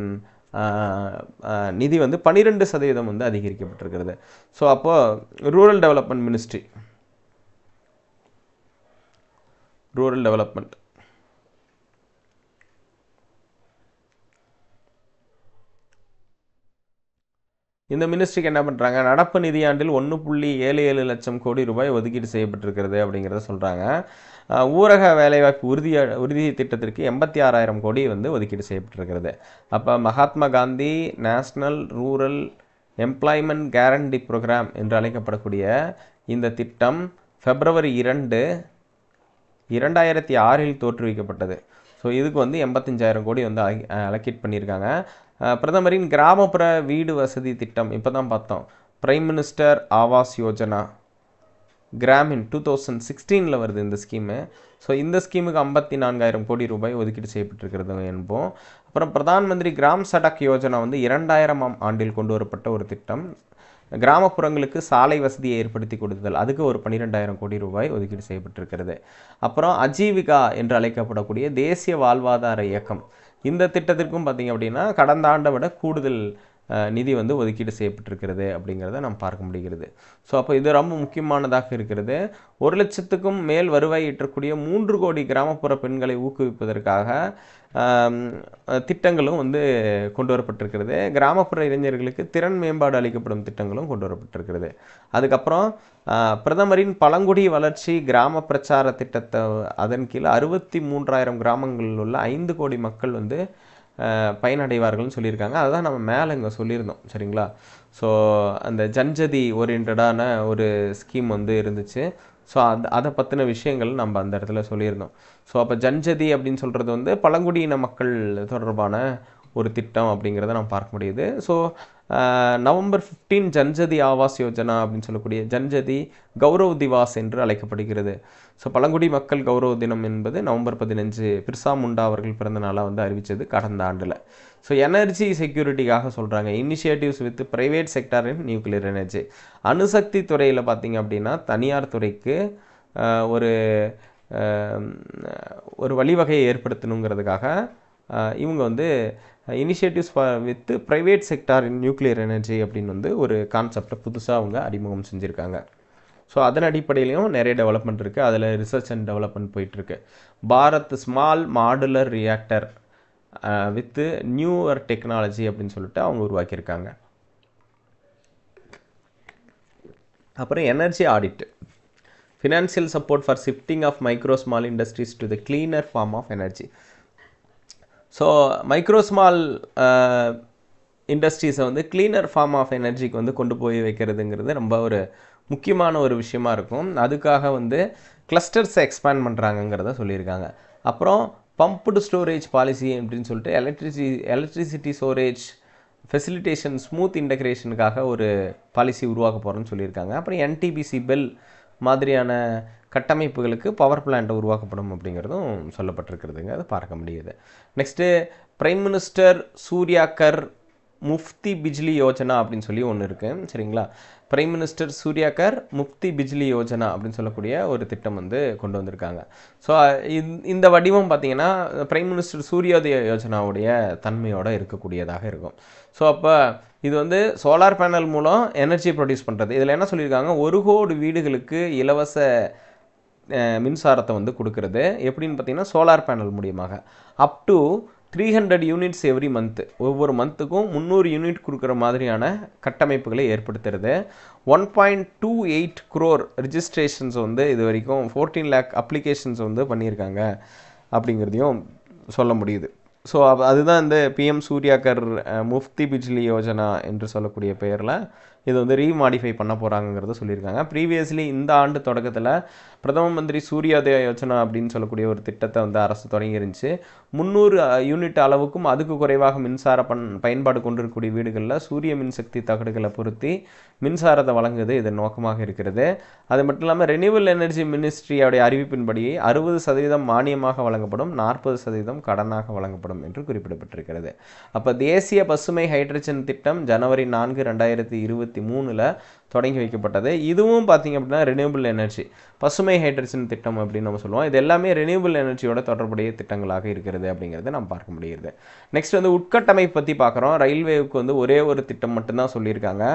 நிதி வந்து பன்னிரெண்டு சதவீதம் வந்து அதிகரிக்கப்பட்டிருக்கிறது ஸோ அப்போது rural development ministry rural development இந்த மினிஸ்ட்ரிக்கு என்ன பண்ணுறாங்க நடப்பு நிதியாண்டில் ஒன்று புள்ளி ஏழு ஏழு லட்சம் கோடி ரூபாய் ஒதுக்கீடு செய்யப்பட்டிருக்கிறது அப்படிங்கிறத சொல்கிறாங்க ஊரக வேலைவாய்ப்பு உறுதி உறுதி திட்டத்திற்கு எண்பத்தி ஆறாயிரம் கோடி வந்து ஒதுக்கீடு செய்யப்பட்டிருக்கிறது அப்போ Mahatma Gandhi national rural employment guarantee programme என்று அழைக்கப்படக்கூடிய இந்த திட்டம் ஃபெப்ரவரி இரண்டு இரண்டாயிரத்தி ஆறில் தோற்றுவிக்கப்பட்டது ஸோ இதுக்கு வந்து எண்பத்தஞ்சாயிரம் கோடி வந்து அலக்கேட் பண்ணியிருக்காங்க பிரதமரின் கிராமப்புற வீடு வசதி திட்டம் இப்போ தான் பார்த்தோம் prime minister Awas Yojana Gramin two thousand சிக்ஸ்டீனில் வருது இந்த ஸ்கீமு ஸோ இந்த ஸ்கீமுக்கு ஐம்பத்தி நான்காயிரம் கோடி ரூபாய் ஒதுக்கீடு செய்யப்பட்டிருக்கிறது என்போம் அப்புறம் பிரதான் மந்திரி கிராம் சடக் யோஜனா வந்து இரண்டாயிரமாம் ஆண்டில் கொண்டு வரப்பட்ட ஒரு திட்டம் கிராமப்புறங்களுக்கு சாலை வசதியை ஏற்படுத்தி கொடுத்தல் அதுக்கு ஒரு பன்னிரெண்டாயிரம் கோடி ரூபாய் ஒதுக்கீடு செய்யப்பட்டிருக்கிறது அப்புறம் அஜீவிகா என்று அழைக்கப்படக்கூடிய தேசிய வாழ்வாதார இயக்கம் இந்த திட்டத்திற்கும் பார்த்திங்க அப்படின்னா கடந்த ஆண்டை விட கூடுதல் நிதி வந்து ஒதுக்கீடு செய்யப்பட்டிருக்கிறது அப்படிங்கிறத நம்ம பார்க்க முடிகிறது ஸோ அப்போ இது ரொம்ப முக்கியமானதாக இருக்கிறது ஒரு லட்சத்துக்கும் மேல் வருவாய் ஈட்டக்கூடிய மூன்று கோடி கிராமப்புற பெண்களை ஊக்குவிப்பதற்காக திட்டங்களும் வந்து கொண்டு வரப்பட்டிருக்கிறது கிராமப்புற இளைஞர்களுக்கு திறன் மேம்பாடு அளிக்கப்படும் திட்டங்களும் கொண்டு வரப்பட்டிருக்கிறது அதுக்கப்புறம் பிரதமரின் பழங்குடி வளர்ச்சி கிராம பிரச்சார திட்டத்தை அதன் கீழே அறுபத்தி மூன்றாயிரம் கிராமங்களில் உள்ள ஐந்து கோடி மக்கள் வந்து பயனடைவார்கள்னு சொல்லியிருக்காங்க அதுதான் நம்ம மேலே இங்கே சொல்லியிருந்தோம் சரிங்களா ஸோ அந்த ஜன்ஜதி ஓரியன்டான ஒரு ஸ்கீம் வந்து இருந்துச்சு ஸோ அந்த அதை பற்றின விஷயங்கள் நம்ம அந்த இடத்துல சொல்லியிருந்தோம் ஸோ அப்போ ஜன்ஜதி அப்படின்னு சொல்கிறது வந்து பழங்குடியின மக்கள் தொடர்பான ஒரு திட்டம் அப்படிங்கிறத நம்ம பார்க்க முடியுது so November fifteen Janjati Awas Yojana அப்படின்னு சொல்லக்கூடிய ஜன்ஜதி கௌரவ் திவாஸ் என்று அழைக்கப்படுகிறது ஸோ பழங்குடி மக்கள் கௌரவ தினம் என்பது நவம்பர் பதினஞ்சு பிர்சா முண்டா அவர்கள் பிறந்த நாளாக வந்து அறிவித்தது கடந்த ஆண்டில் ஸோ எனர்ஜி செக்யூரிட்டிக்காக சொல்கிறாங்க initiatives with private sector in nuclear energy அணுசக்தி துறையில் பார்த்திங்க அப்படின்னா தனியார் துறைக்கு ஒரு ஒரு வழிவகையை ஏற்படுத்தணுங்கிறதுக்காக இவங்க வந்து initiatives with private sector in nuclear energy அப்படின்னு வந்து ஒரு கான்செப்டை புதுசாக அவங்க அறிமுகம் செஞ்சுருக்காங்க ஸோ அதன் அடிப்படையிலையும் நிறைய டெவலப்மெண்ட் இருக்குது அதில் ரிசர்ச் அண்ட் டெவலப்மெண்ட் போயிட்டுருக்கு Bharat small modular reactor with newer technology அப்படின்னு சொல்லிட்டு அவங்க உருவாக்கியிருக்காங்க அப்புறம் energy audit financial support for shifting of micro small industries to the cleaner form of energy so micro small இண்டஸ்ட்ரீஸை வந்து க்ளீனர் ஃபார்ம் ஆஃப் எனர்ஜிக்கு வந்து கொண்டு போய் வைக்கிறதுங்கிறது ரொம்ப ஒரு முக்கியமான ஒரு விஷயமா இருக்கும் அதுக்காக வந்து கிளஸ்டர்ஸை எக்ஸ்பேண்ட் பண்ணுறாங்கங்கிறத சொல்லியிருக்காங்க அப்புறம் பம்ப்டு ஸ்டோரேஜ் பாலிசி அப்படின்னு சொல்லிட்டு எலக்ட்ரிசி எலக்ட்ரிசிட்டி ஸ்டோரேஜ் ஃபெசிலிட்டேஷன் ஸ்மூத் இன்டெக்ரேஷனுக்காக ஒரு பாலிசி உருவாக்க போகிறோன்னு சொல்லியிருக்காங்க அப்புறம் என்டிபிசி பெல் மாதிரியான கட்டமைப்புகளுக்கு பவர் பிளான்ட்டை உருவாக்கப்படும் அப்படிங்கிறதும் சொல்லப்பட்டிருக்கிறதுங்க அது பார்க்க முடியுது next prime minister Surya Ghar Muft Bijli Yojana அப்படின்னு சொல்லி ஒன்று இருக்குது சரிங்களா பிரைம் மினிஸ்டர் சூர்யாகர் முஃப்தி பிஜ்லி யோஜனா அப்படின்னு சொல்லக்கூடிய ஒரு திட்டம் வந்து கொண்டு வந்திருக்காங்க ஸோ இந்த வடிவம் பார்த்திங்கன்னா பிரைம் மினிஸ்டர் சூரியோதய யோஜனாவுடைய தன்மையோடு இருக்கக்கூடியதாக இருக்கும் ஸோ அப்போ இது வந்து சோலார் பேனல் மூலம் எனர்ஜி ப்ரொடியூஸ் பண்ணுறது இதில் என்ன சொல்லியிருக்காங்க ஒரு கோடி வீடுகளுக்கு இலவச மின்சாரத்தை வந்து கொடுக்கறது எப்படின்னு பார்த்திங்கன்னா சோலார் பேனல் மூலியமாக up to three hundred units every month ஒவ்வொரு மந்த்துக்கும் முந்நூறு யூனிட் கொடுக்குற மாதிரியான கட்டமைப்புகளை ஏற்படுத்துறது one point two eight crore registrations வந்து இது வரைக்கும் ஃபோர்டீன் லேக் அப்ளிகேஷன்ஸ் வந்து பண்ணியிருக்காங்க அப்படிங்கிறதையும் சொல்ல முடியுது ஸோ அதுதான் இந்த பிஎம் சூர்யாக்கர் முஃப்தி பிஜ்லி யோஜனா என்று சொல்லக்கூடிய பெயரில் இது வந்து ரீமாடிஃபை பண்ண போகிறாங்கங்கிறத சொல்லியிருக்காங்க ப்ரீவியஸ்லி இந்த ஆண்டு தொடக்கத்தில் பிரதம மந்திரி சூரியோதய யோஜனா அப்படின்னு சொல்லக்கூடிய ஒரு திட்டத்தை வந்து அரசு தொடங்கியிருந்துச்சு முந்நூறு யூனிட் அளவுக்கும் அதுக்கு குறைவாக மின்சார பண் பயன்பாடு கொண்டிருக்கக்கூடிய வீடுகளில் சூரிய மின்சக்தி தகடுகளை பொருத்தி மின்சாரத்தை வழங்குவது இதன் நோக்கமாக இருக்கிறது அது மட்டும் இல்லாமல் ரெனியூவல் எனர்ஜி மினிஸ்ட்ரியோடைய அறிவிப்பின்படி அறுபது சதவீதம் மானியமாக வழங்கப்படும் நாற்பது சதவீதம் கடனாக வழங்கப்படும் என்று குறிப்பிடப்பட்டிருக்கிறது அப்போ தேசிய பசுமை ஹைட்ரஜன் திட்டம் ஜனவரி நான்கு ரெண்டாயிரத்தி இருபத்தி மூணில் தொடங்கி வைக்கப்பட்டது இதுவும் பார்த்திங்க அப்படின்னா ரினியூபிள் எனர்ஜி பசுமை ஹைட்ரஜன் திட்டம் அப்படின்னு நம்ம சொல்லுவோம் இது எல்லாமே ரினியூபிள் எனர்ஜியோட தொடர்புடைய திட்டங்களாக இருக்கிறது அப்படிங்கிறத நம்ம பார்க்க முடியுது நெக்ஸ்ட் வந்து உட்கட்டமைப்பு பற்றி பார்க்குறோம் ரயில்வேவுக்கு வந்து ஒரே ஒரு திட்டம் மட்டும்தான் சொல்லியிருக்காங்க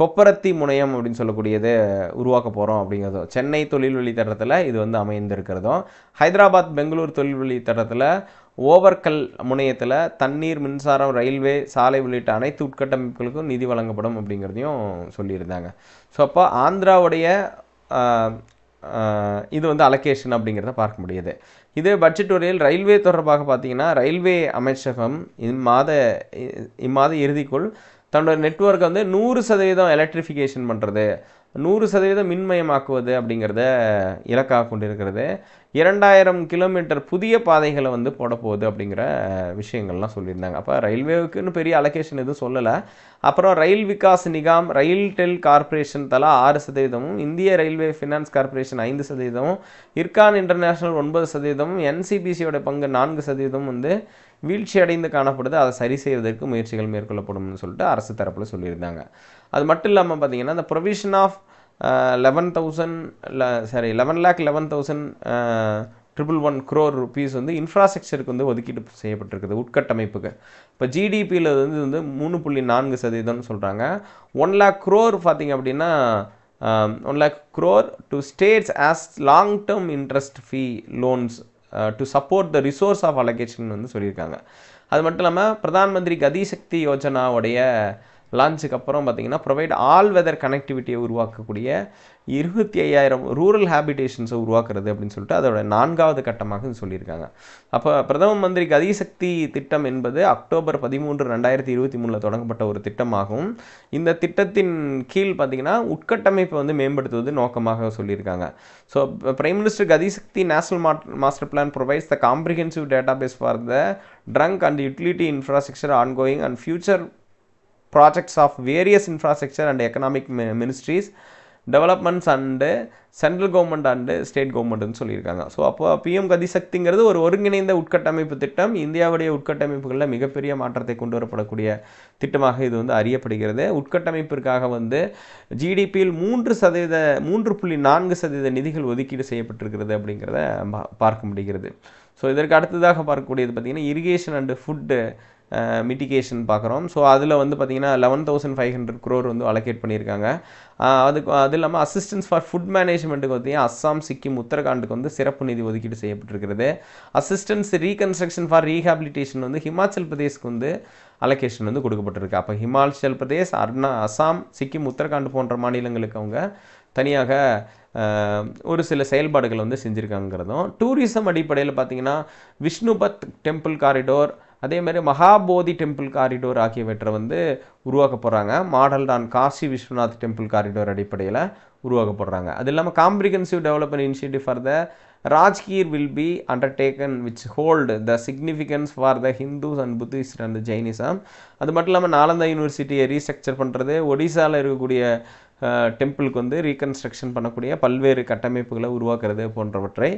கொப்பரத்தி முனையம் அப்படின்னு சொல்லக்கூடியது உருவாக்க போகிறோம் அப்படிங்கிறதும் சென்னை தொழில் வழித்தடத்தில் இது வந்து அமைந்திருக்கிறதும் ஹைதராபாத் பெங்களூர் தொழில்வழி வழித்தடத்தில் ஓவர்கல் முனையத்தில் தண்ணீர் மின்சாரம் ரயில்வே சாலை உள்ளிட்ட அனைத்து உட்கட்டமைப்புகளுக்கும் நிதி வழங்கப்படும் அப்படிங்கிறதையும் சொல்லியிருந்தாங்க ஸோ அப்போ ஆந்திராவுடைய இது வந்து அலகேஷன் அப்படிங்கிறத பார்க்க முடியுது இதே பட்ஜெட் வரையில் ரயில்வே தொடர்பாக பார்த்தீங்கன்னா ரயில்வே அமைச்சகம் இம்மாத இம்மாத இறுதிக்குள் தன்னோட நெட்ஒர்க்கை வந்து நூறு சதவீதம் எலக்ட்ரிஃபிகேஷன் பண்ணுறது நூறு சதவீதம் மின்மயமாக்குவது அப்படிங்கிறத இலக்காக கொண்டிருக்கிறது இரண்டாயிரம் கிலோமீட்டர் புதிய பாதைகளை வந்து போடப்போகுது அப்படிங்கிற விஷயங்கள்லாம் சொல்லியிருந்தாங்க அப்போ ரயில்வேவுக்குன்னு பெரிய அலொகேஷன் எதுவும் சொல்லலை அப்புறம் rail Vikas Nigam RailTel corporation தலா ஆறு சதவீதமும் இந்திய ரயில்வே ஃபினான்ஸ் கார்பரேஷன் ஐந்து சதவீதமும் இர்கான் இன்டர்நேஷ்னல் ஒன்பது சதவீதமும் என்சிபிசியோட பங்கு நான்கு சதவீதமும் வந்து வீழ்ச்சி அடைந்து காணப்படுது அதை சரி செய்வதற்கு முயற்சிகள் மேற்கொள்ளப்படும்னு சொல்லிட்டு அரசு தரப்பில் சொல்லியிருந்தாங்க அது மட்டும் இல்லாமல் பார்த்தீங்கன்னா அந்த provision of eleven thousand sorry eleven lakh eleven thousand triple one crore rupees வந்து இன்ஃப்ராஸ்ட்ரக்சருக்கு வந்து ஒதுக்கீடு செய்யப்பட்டிருக்குது உட்கட்டமைப்புக்கு இப்போ ஜிடிபியில் வந்து வந்து மூணு புள்ளி நான்கு சதவீதம்னு சொல்கிறாங்க ஒன் லேக் க்ரோர் பார்த்திங்க அப்படின்னா one lakh crore to states as long term interest free loans to support the resource of allocation வந்து சொல்லியிருக்காங்க அது மட்டும் இல்லாமல் பிரதான் மந்திரி கதிசக்தி யோஜனாவுடைய லான்ச்சுக்கு அப்புறம் பார்த்திங்கன்னா ப்ரொவைட் ஆல் வெதர் கனெக்டிவிட்டியை உருவாக்கக்கூடிய இருபத்தி ஐயாயிரம் ரூரல் ஹேபிடேஷன்ஸை உருவாக்குறது அப்படின்னு சொல்லிட்டு அதோட நான்காவது கட்டமாக சொல்லியிருக்காங்க அப்போ பிரதம மந்திரி கதிசக்தி திட்டம் என்பது அக்டோபர் பதிமூன்று ரெண்டாயிரத்தி இருபத்தி மூணில் தொடங்கப்பட்ட ஒரு திட்டமாகும் இந்த திட்டத்தின் கீழ் பார்த்திங்கன்னா உட்கட்டமைப்பை வந்து மேம்படுத்துவது நோக்கமாக சொல்லியிருக்காங்க so prime minister Gatishakti national master plan provides the comprehensive base for the trunk and utility infrastructure ongoing and future projects of various infrastructure and economic ministries developments and central government and state கவர்மெண்ட்னு சொல்லியிருக்காங்க so அப்போ PM கதிசக்திங்கிறது ஒரு ஒருங்கிணைந்த உட்கட்டமைப்பு திட்டம் இந்தியாவுடைய உட்கட்டமைப்புகளில் மிகப்பெரிய மாற்றத்தை கொண்டு வரப்படக்கூடிய திட்டமாக இது வந்து அறியப்படுகிறது உட்கட்டமைப்பிற்காக வந்து ஜிடிபியில் மூன்று சதவீத மூன்று புள்ளி நான்கு சதவீத நிதிகள் ஒதுக்கீடு செய்யப்பட்டிருக்கிறது அப்படிங்கிறத பார்க்க முடிகிறது ஸோ இதற்கு அடுத்ததாக பார்க்கக்கூடியது பார்த்திங்கன்னா இரிகேஷன் அண்டு ஃபுட்டு மிட்டிகேஷன் பார்க்குறோம் ஸோ அதில் வந்து பார்த்திங்கன்னா eleven thousand five hundred crore வந்து அலோகேட் பண்ணியிருக்காங்க அதுக்கு அது இல்லாமல் அசிஸ்டன்ஸ் ஃபார் ஃபுட் மேனேஜ்மெண்ட்டுக்கு பார்த்தீங்கன்னா அஸ்ஸாம் சிக்கிம் உத்தரகாண்டுக்கு வந்து சிறப்பு நிதி ஒதுக்கீடு செய்யப்பட்டிருக்கிறது அசிஸ்டன்ஸ் ரீகன்ஸ்ட்ரக்ஷன் ஃபார் ரீஹாபிலிட்டேஷன் வந்து ஹிமாச்சல் பிரதேஷ்க்கு வந்து அலோகேஷன் வந்து கொடுக்கப்பட்டிருக்கு அப்போ ஹிமாச்சல் பிரதேஷ் அர்ணா அஸ்ஸாம் சிக்கிம் உத்தரகாண்ட் போன்ற மாநிலங்களுக்கு அவங்க தனியாக ஒரு சில செயல்பாடுகள் வந்து செஞ்சுருக்காங்கிறதும் டூரிசம் அடிப்படையில் பார்த்தீங்கன்னா விஷ்ணுபத் டெம்பிள் காரிடோர் அதே மாதிரி மகாபோதி டெம்பிள் காரிடோர் ஆகியவற்றை வந்து உருவாக்க போகிறாங்க மாடல் தான் காசி விஸ்வநாத் டெம்பிள் காரிடோர் அடிப்படையில் உருவாக்க போடுறாங்க அது இல்லாமல் comprehensive development initiative for the Rajgir will be undertaken which hold the significance for the Hindus and Buddhist and Jainism அது மட்டும் இல்லாமல் நாலந்தா யூனிவர்சிட்டியை ரீஸ்ட்ரக்சர் பண்ணுறது ஒடிசாவில் இருக்கக்கூடிய டெம்பிளுக்கு வந்து ரீகன்ஸ்ட்ரக்ஷன் பண்ணக்கூடிய பல்வேறு கட்டமைப்புகளை உருவாக்குறது போன்றவற்றை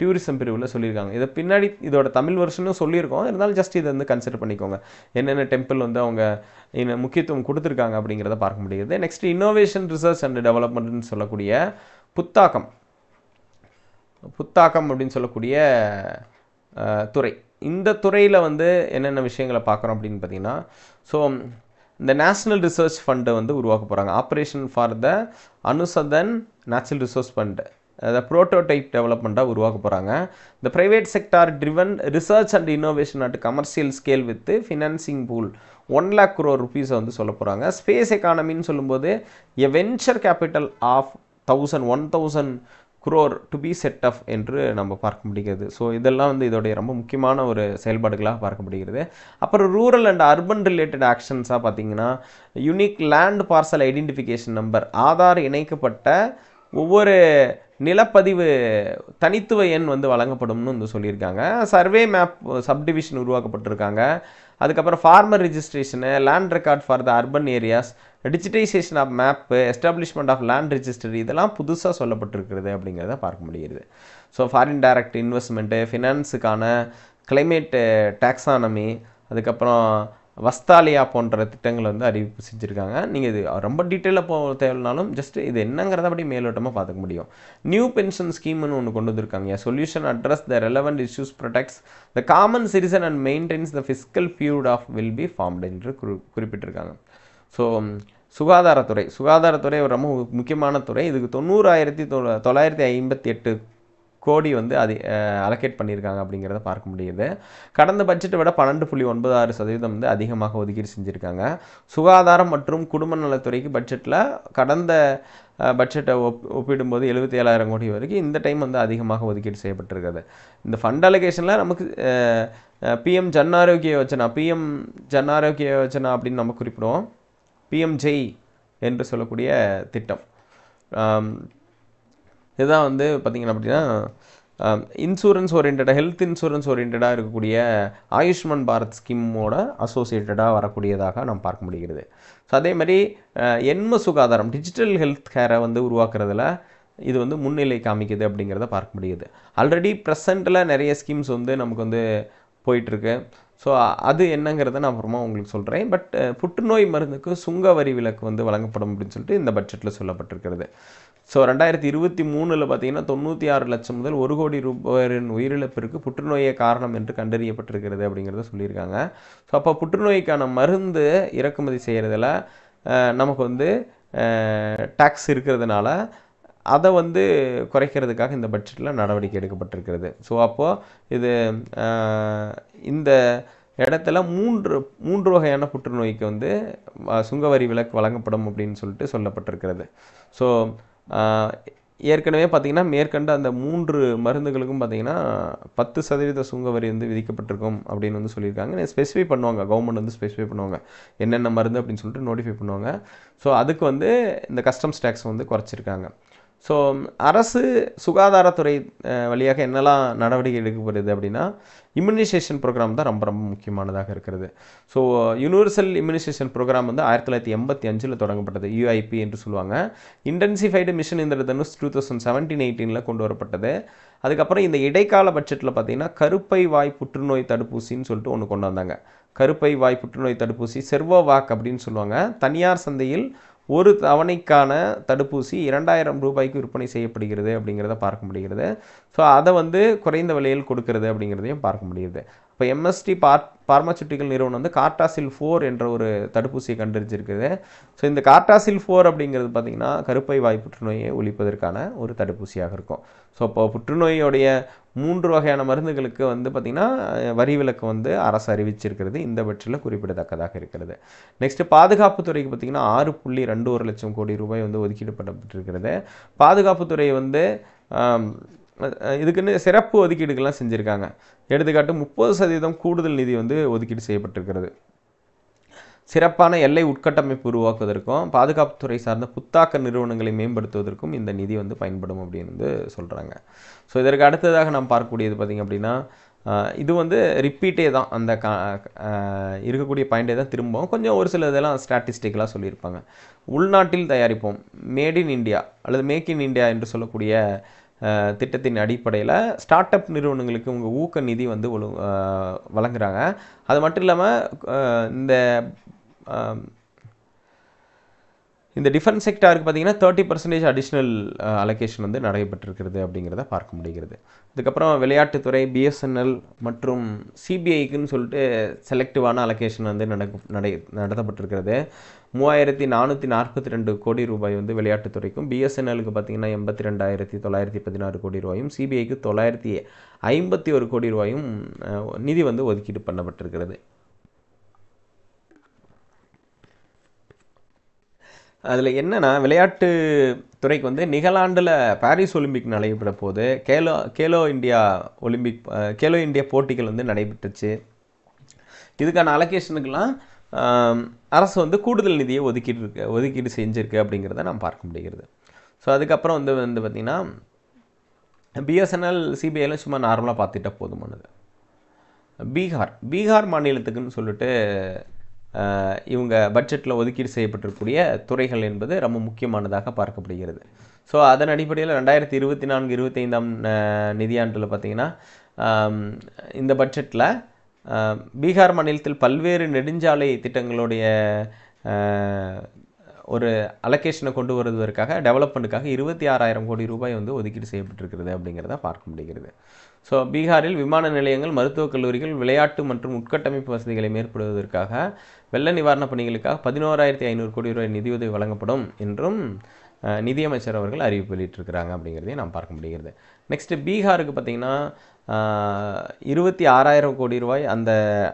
டூரிசம் பிரிவில் சொல்லியிருக்காங்க இதை பின்னாடி இதோட தமிழ் வருஷனும் சொல்லியிருக்கோம் இருந்தாலும் ஜஸ்ட் இதை வந்து கன்சிடர் பண்ணிக்கோங்க என்னென்ன டெம்பிள் வந்து அவங்க என்ன முக்கியத்துவம் கொடுத்துருக்காங்க அப்படிங்கிறத பார்க்க முடியுது நெக்ஸ்ட் இன்னோவேஷன் ரிசர்ச் அண்ட் டெவலப்மெண்ட்னு சொல்லக்கூடிய புத்தாக்கம் புத்தாக்கம் அப்படின்னு சொல்லக்கூடிய துறை இந்த துறையில் வந்து என்னென்ன விஷயங்களை பார்க்குறோம் அப்படின்னு பார்த்தீங்கன்னா ஸோ இந்த நேஷ்னல் ரிசர்ச் ஃபண்டை வந்து உருவாக்க போகிறாங்க operation for the Anusandhan natural resource fund அதை ப்ரோட்டோடைப் டெவலப்மெண்ட்டாக உருவாக்க போகிறாங்க இந்த private sector driven research and innovation at commercial scale with financing pool one lakh crore ருபீஸை வந்து சொல்ல போகிறாங்க ஸ்பேஸ் எக்கானமின்னு சொல்லும்போது a venture capital of thousand one thousand crore to be set off என்று நம்ம பார்க்க முடிகிறது ஸோ இதெல்லாம் வந்து இதோடைய ரொம்ப முக்கியமான ஒரு செயல்பாடுகளாக பார்க்கப்படுகிறது அப்புறம் ரூரல் அண்ட் அர்பன் ரிலேட்டட் ஆக்ஷன்ஸாக பார்த்தீங்கன்னா unique land parcel identification number Aadhaar இணைக்கப்பட்ட ஒவ்வொரு நிலப்பதிவு தனித்துவ எண் வந்து வழங்கப்படும்னு வந்து சொல்லியிருக்காங்க சர்வே மேப் சப்டிவிஷன் உருவாக்கப்பட்டிருக்காங்க அதுக்கப்புறம் farmer registration land record for the urban areas digitisation of map establishment of land register இதெல்லாம் புதுசாக சொல்லப்பட்டிருக்கிறது அப்படிங்கிறத பார்க்க முடிகிறது ஸோ ஃபாரின் டைரக்ட் இன்வெஸ்ட்மெண்ட்டு ஃபினான்ஸுக்கான கிளைமேட்டு டேக்ஸானமி அதுக்கப்புறம் வஸ்தாலியா போன்ற திட்டங்கள் வந்து அறிவிப்பு செஞ்சுருக்காங்க நீங்கள் இது ரொம்ப டீட்டெயிலாக போக தேவைனாலும் ஜஸ்ட் இது என்னங்கிறத அப்படி மேலோட்டமாக பார்த்துக்க முடியும் நியூ பென்ஷன் ஸ்கீம்னு ஒன்று கொண்டு வந்திருக்காங்க solution address the relevant issues protects the common citizen and maintains the fiscal feud of will be formed என்று குறி குறிப்பிட்டிருக்காங்க ஸோ um, சுகாதாரத்துறை சுகாதாரத்துறை ஒரு ரொம்ப முக்கியமான துறை இதுக்கு தொண்ணூறாயிரத்தி தொ தொள்ளாயிரத்தி ஐம்பத்தி எட்டு கோடி வந்து அது அலோகேட் பண்ணியிருக்காங்க அப்படிங்கிறத பார்க்க முடியுது கடந்த பட்ஜெட்டை விட பன்னெண்டு புள்ளி ஒன்பது ஆறு சதவீதம் வந்து அதிகமாக ஒதுக்கீடு செஞ்சுருக்காங்க சுகாதாரம் மற்றும் குடும்ப நலத்துறைக்கு பட்ஜெட்டில் கடந்த பட்ஜெட்டை ஒப் ஒப்பிடும்போது எழுபத்தி ஏழாயிரம் கோடி வரைக்கும் இந்த டைம் வந்து அதிகமாக ஒதுக்கீடு செய்யப்பட்டிருக்குது இந்த ஃபண்ட் அலோகேஷனில் நமக்கு பிஎம் ஜன் ஆரோக்கிய யோஜனா பிஎம் ஜன் ஆரோக்கிய யோஜனா அப்படின்னு நம்ம குறிப்பிடுவோம் பிஎம்ஜெய் என்று சொல்லக்கூடிய திட்டம் இதுதான் வந்து பார்த்திங்கன்னா அப்படின்னா இன்சூரன்ஸ் ஓரியன்டாக ஹெல்த் இன்சூரன்ஸ் ஓரியன்டாக இருக்கக்கூடிய ஆயுஷ்மான் பாரத் ஸ்கீமோட அசோசியேட்டடாக வரக்கூடியதாக நாம் பார்க்க முடிகிறது ஸோ அதே மாதிரி எண்ம சுகாதாரம் டிஜிட்டல் ஹெல்த் கேரை வந்து உருவாக்குறதுல இது வந்து முன்னிலை காமிக்குது அப்படிங்கிறத பார்க்க முடியுது ஆல்ரெடி ப்ரெசண்ட்டில் நிறைய ஸ்கீம்ஸ் வந்து நமக்கு வந்து போயிட்டுருக்கு ஸோ அது என்னங்கிறத நான் அப்புறமா உங்களுக்கு சொல்கிறேன் பட் புற்றுநோய் மருந்துக்கு சுங்க வரி விலக்கு வந்து வழங்கப்படும் அப்படின்னு சொல்லிட்டு இந்த பட்ஜெட்டில் சொல்லப்பட்டிருக்கிறது ஸோ ரெண்டாயிரத்தி இருபத்தி மூணில் பார்த்தீங்கன்னா தொண்ணூற்றி ஆறு லட்சம் முதல் ஒரு கோடி ரூபாயின் உயிரிழப்பிற்கு புற்றுநோயே காரணம் என்று கண்டறியப்பட்டிருக்கிறது அப்படிங்கிறத சொல்லியிருக்காங்க ஸோ அப்போ புற்றுநோய்க்கான மருந்து இறக்குமதி செய்கிறதுல நமக்கு வந்து டேக்ஸ் இருக்கிறதுனால அதை வந்து குறைக்கிறதுக்காக இந்த பட்ஜெட்டில் நடவடிக்கை எடுக்கப்பட்டிருக்கிறது ஸோ அப்போது இது இந்த இடத்துல மூன்று மூன்று வகையான புற்றுநோய்க்கு வந்து சுங்கவரி விலக்கு வழங்கப்படும் அப்படின்னு சொல்லிட்டு சொல்லப்பட்டிருக்கிறது ஸோ ஏற்கனவே பார்த்திங்கன்னா மேற்கண்ட அந்த மூன்று மருந்துகளுக்கும் பார்த்திங்கன்னா பத்து சதவீத சுங்க வரி வந்து விதிக்கப்பட்டிருக்கும் அப்படின்னு வந்து சொல்லியிருக்காங்க ஸ்பெசிஃபை பண்ணுவாங்க கவர்மெண்ட் வந்து ஸ்பெசிஃபை பண்ணுவாங்க என்னென்ன மருந்து அப்படின்னு சொல்லிட்டு நோட்டிஃபை பண்ணுவாங்க ஸோ அதுக்கு வந்து இந்த கஸ்டம்ஸ் டேக்ஸ் வந்து குறைச்சிருக்காங்க ஸோ அரசு சுகாதாரத்துறை வழியாக என்னெல்லாம் நடவடிக்கை எடுக்கப்படுது அப்படின்னா இம்யூனைசேஷன் ப்ரோக்ராம் தான் ரொம்ப ரொம்ப முக்கியமானதாக இருக்கிறது ஸோ யூனிவர்சல் இம்யூனைசேஷன் ப்ரோக்ராம் வந்து ஆயிரத்தி தொள்ளாயிரத்தி எண்பத்தி அஞ்சில் தொடங்கப்பட்டது யூஐபி என்று சொல்லுவாங்க இன்டென்சிஃபைடு மிஷன் இந்த தனுஷ் டூ தௌசண்ட் செவன்டீன் எயிட்டீனில் கொண்டு வரப்பட்டது அதுக்கப்புறம் இந்த இடைக்கால பட்ஜெட்டில் பார்த்தீங்கன்னா கருப்பை வாய் புற்றுநோய் தடுப்பூசின்னு சொல்லிட்டு ஒன்று கொண்டு வந்தாங்க கருப்பை வாய் புற்றுநோய் தடுப்பூசி செர்வோவாக் அப்படின்னு சொல்லுவாங்க தனியார் சந்தையில் ஒரு தவணைக்கான தடுப்பூசி இரண்டாயிரம் ரூபாய்க்கு விற்பனை செய்யப்படுகிறது அப்படிங்கிறத பார்க்க முடிகிறது ஸோ அதை வந்து குறைந்த விலையில் கொடுக்கறது அப்படிங்கிறதையும் பார்க்க முடியுது இப்போ எம்எஸ்டி பார் பார்மாசூட்டிக்கல் நிறுவனம் வந்து கார்டாசில் ஃபோர் என்ற ஒரு தடுப்பூசியை கண்டறிஞ்சிருக்குது ஸோ இந்த கார்டாசில் ஃபோர் அப்படிங்கிறது பார்த்திங்கன்னா கருப்பை வாய் புற்றுநோயை ஒழிப்பதற்கான ஒரு தடுப்பூசியாக இருக்கும் ஸோ இப்போ புற்றுநோயோடைய மூன்று வகையான மருந்துகளுக்கு வந்து பார்த்திங்கன்னா வரி விலக்கு வந்து அரசு அறிவிச்சிருக்கிறது இந்த பட்சத்தில் குறிப்பிடத்தக்கதாக இருக்கிறது நெக்ஸ்ட்டு பாதுகாப்புத்துறைக்கு பார்த்திங்கன்னா ஆறு புள்ளி ரெண்டு ஒரு லட்சம் கோடி ரூபாய் வந்து ஒதுக்கீடு பண்ணப்பட்டிருக்கிறது பாதுகாப்புத்துறை வந்து இதுக்குன்னு சிறப்பு ஒதுக்கீடுகள்லாம் செஞ்சுருக்காங்க எடுத்துக்காட்டு முப்பது சதவீதம் கூடுதல் நிதி வந்து ஒதுக்கீடு செய்யப்பட்டிருக்கிறது சிறப்பான எல்லை உட்கட்டமைப்பு உருவாக்குவதற்கும் பாதுகாப்புத்துறை சார்ந்த புத்தாக்க நிறுவனங்களை மேம்படுத்துவதற்கும் இந்த நிதி வந்து பயன்படும் அப்படின்னு வந்து சொல்கிறாங்க ஸோ இதற்கு அடுத்ததாக நாம் பார்க்கக்கூடியது பார்த்திங்க அப்படின்னா இது வந்து ரிப்பீட்டே தான் அந்த கா இருக்கக்கூடிய பாயிண்டே தான் திரும்பவும் கொஞ்சம் ஒரு சில இதெல்லாம் ஸ்டாட்டிஸ்டிக்கலாக சொல்லியிருப்பாங்க உள்நாட்டில் தயாரிப்போம் மேட் இன் இண்டியா அல்லது மேக் இன் இண்டியா என்று சொல்லக்கூடிய திட்டத்தின் அடிப்படையில் ஸ்டார்ட் அப் நிறுவனங்களுக்கு உங்கள் ஊக்க நிதி வந்து வழங்குகிறாங்க வழங்குறாங்க அது மட்டும் இல்லாமல் இந்த இந்த டிஃபென்ஸ் செக்டாருக்கு பார்த்தீங்கன்னா தேர்ட்டி பர்சன்டேஜ் அடிஷ்னல் அலோகேஷன் வந்து நடைபெற்றிருக்கிறது அப்படிங்கிறத பார்க்க முடிகிறது இதுக்கப்புறம் விளையாட்டுத்துறை பிஎஸ்என்எல் மற்றும் சிபிஐக்குன்னு சொல்லிட்டு செலக்டிவான அலோகேஷன் வந்து நடக்கு நடை நடத்தப்பட்டிருக்கிறது மூவாயிரத்தி நானூற்றி நாற்பத்தி ரெண்டு கோடி ரூபாய் வந்து விளையாட்டுத்துறைக்கும் பிஎஸ்என்எலுக்கு பார்த்தீங்கன்னா எண்பத்தி ரெண்டாயிரத்தி தொள்ளாயிரத்தி பதினாறு கோடி ரூபாயும் சிபிஐக்கு தொள்ளாயிரத்தி ஐம்பத்தி ஒரு கோடி ரூபாயும் நிதி வந்து ஒதுக்கீடு பண்ணப்பட்டிருக்கிறது அதில் என்னென்னா விளையாட்டு துறைக்கு வந்து நிகழாண்டில் பாரிஸ் ஒலிம்பிக் நடைபெற போது Khelo Khelo India Olympic Khelo India போட்டிகள் வந்து நடைபெற்றுச்சு இதுக்கான அலோகேஷனுக்கெல்லாம் அரசு வந்து கூடுதல் நிதியை ஒதுக்கீடு இருக்கு ஒதுக்கீடு செஞ்சுருக்கு அப்படிங்கிறத நாம் பார்க்க முடிகிறது ஸோ அதுக்கப்புறம் வந்து வந்து பார்த்திங்கன்னா பிஎஸ்என்எல் சிபிஐலாம் சும்மா நார்மலாக பார்த்துட்டா போதுமானது பீகார் பீகார் மாநிலத்துக்குன்னு சொல்லிட்டு இவங்க பட்ஜெட்டில் ஒதுக்கீடு செய்யப்பட்டிருக்கக்கூடிய துறைகள் என்பது ரொம்ப முக்கியமானதாக பார்க்கப்படுகிறது ஸோ அதன் அடிப்படையில் ரெண்டாயிரத்தி இருபத்தி நான்கு இருபத்தைந்தாம் நிதியாண்டில் பார்த்திங்கன்னா இந்த பட்ஜெட்டில் பீகார் மாநிலத்தில் பல்வேறு நெடுஞ்சாலை திட்டங்களுடைய ஒரு அலகேஷனை கொண்டு வருவதற்காக டெவலப்மெண்ட்டுக்காக இருபத்தி ஆறாயிரம் கோடி ரூபாய் வந்து ஒதுக்கீடு செய்யப்பட்டிருக்கிறது அப்படிங்கிறத பார்க்க முடிகிறது ஸோ பீகாரில் விமான நிலையங்கள் மருத்துவக் கல்லூரிகள் விளையாட்டு மற்றும் உட்கட்டமைப்பு வசதிகளை மேற்படுவதற்காக வெள்ள நிவாரணப் பணிகளுக்காக பதினோராயிரத்தி ஐநூறு கோடி ரூபாய் நிதியுதவி வழங்கப்படும் என்றும் நிதியமைச்சர் அவர்கள் அறிவிப்பு வெளியிட்டிருக்கிறாங்க அப்படிங்கிறதையும் நாம் பார்க்க முடிகிறது நெக்ஸ்ட்டு பீகாருக்கு பார்த்திங்கன்னா இருபத்தி ஆறாயிரம் கோடி ரூபாய் அந்த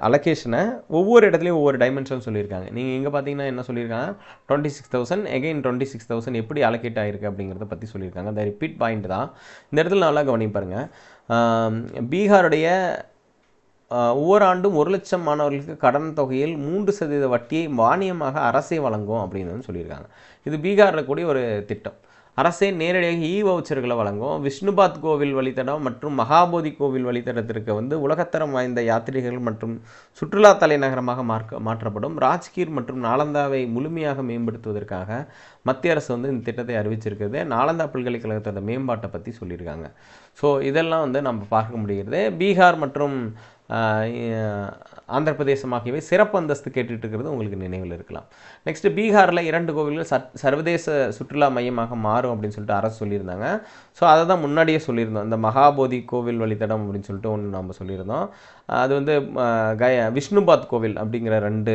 அலகேஷனை ஒவ்வொரு இடத்துலையும் ஒவ்வொரு டைமென்ஷன் சொல்லியிருக்காங்க நீங்கள் இங்கே பார்த்தீங்கன்னா என்ன சொல்லியிருக்காங்க twenty six thousand again twenty six thousand எப்படி அலகேட் ஆகிருக்கு அப்படிங்கிறத பற்றி சொல்லியிருக்காங்க அந்த ரிப்பீட் பாயிண்ட் தான் இந்த இடத்துல நல்லா கவனிப்பாருங்க பீகாருடைய ஒவ்வொரு ஆண்டும் ஒரு லட்சம் மாணவர்களுக்கு கடன் தொகையில் மூன்று சதவீத வட்டியை மானியமாக அரசே வழங்கும் அப்படின்னு சொல்லியிருக்காங்க இது பீகாரில் கூடிய ஒரு திட்டம் அரசே நேரடியாக இ வவுச்சர்களை வழங்கும் விஷ்ணுபாத் கோவில் வழித்தடம் மற்றும் மகாபோதி கோவில் வழித்தடத்திற்கு வந்து உலகத்தரம் வாய்ந்த யாத்திரிகர்கள் மற்றும் சுற்றுலா தலைநகரமாக மாற்ற மாற்றப்படும் ராஜ்கீர் மற்றும் நாலந்தாவை முழுமையாக மேம்படுத்துவதற்காக மத்திய அரசு வந்து இந்த திட்டத்தை அறிவிச்சிருக்கிறது நாலந்தா பல்கலைக்கழகத்தோட மேம்பாட்டை பற்றி சொல்லியிருக்காங்க ஸோ இதெல்லாம் வந்து நம்ம பார்க்க முடிகிறது பீகார் மற்றும் ஆந்திர பிரதேசம் ஆகியவை சிறப்பு அந்தஸ்து கேட்டுட்டு இருக்கிறது உங்களுக்கு நினைவில் இருக்கலாம் நெக்ஸ்ட் பீகாரில் இரண்டு கோவில்கள் சர்வதேச சுற்றுலா மையமாக மாறும் அப்படின்னு சொல்லிட்டு அரசு சொல்லியிருந்தாங்க ஸோ அதை தான் முன்னாடியே சொல்லியிருந்தோம் இந்த மகாபோதி கோவில் வழித்தடம் அப்படின்னு சொல்லிட்டு ஒன்று நம்ம சொல்லியிருந்தோம் அது வந்து கய விஷ்ணுபாத் கோவில் அப்படிங்கிற ரெண்டு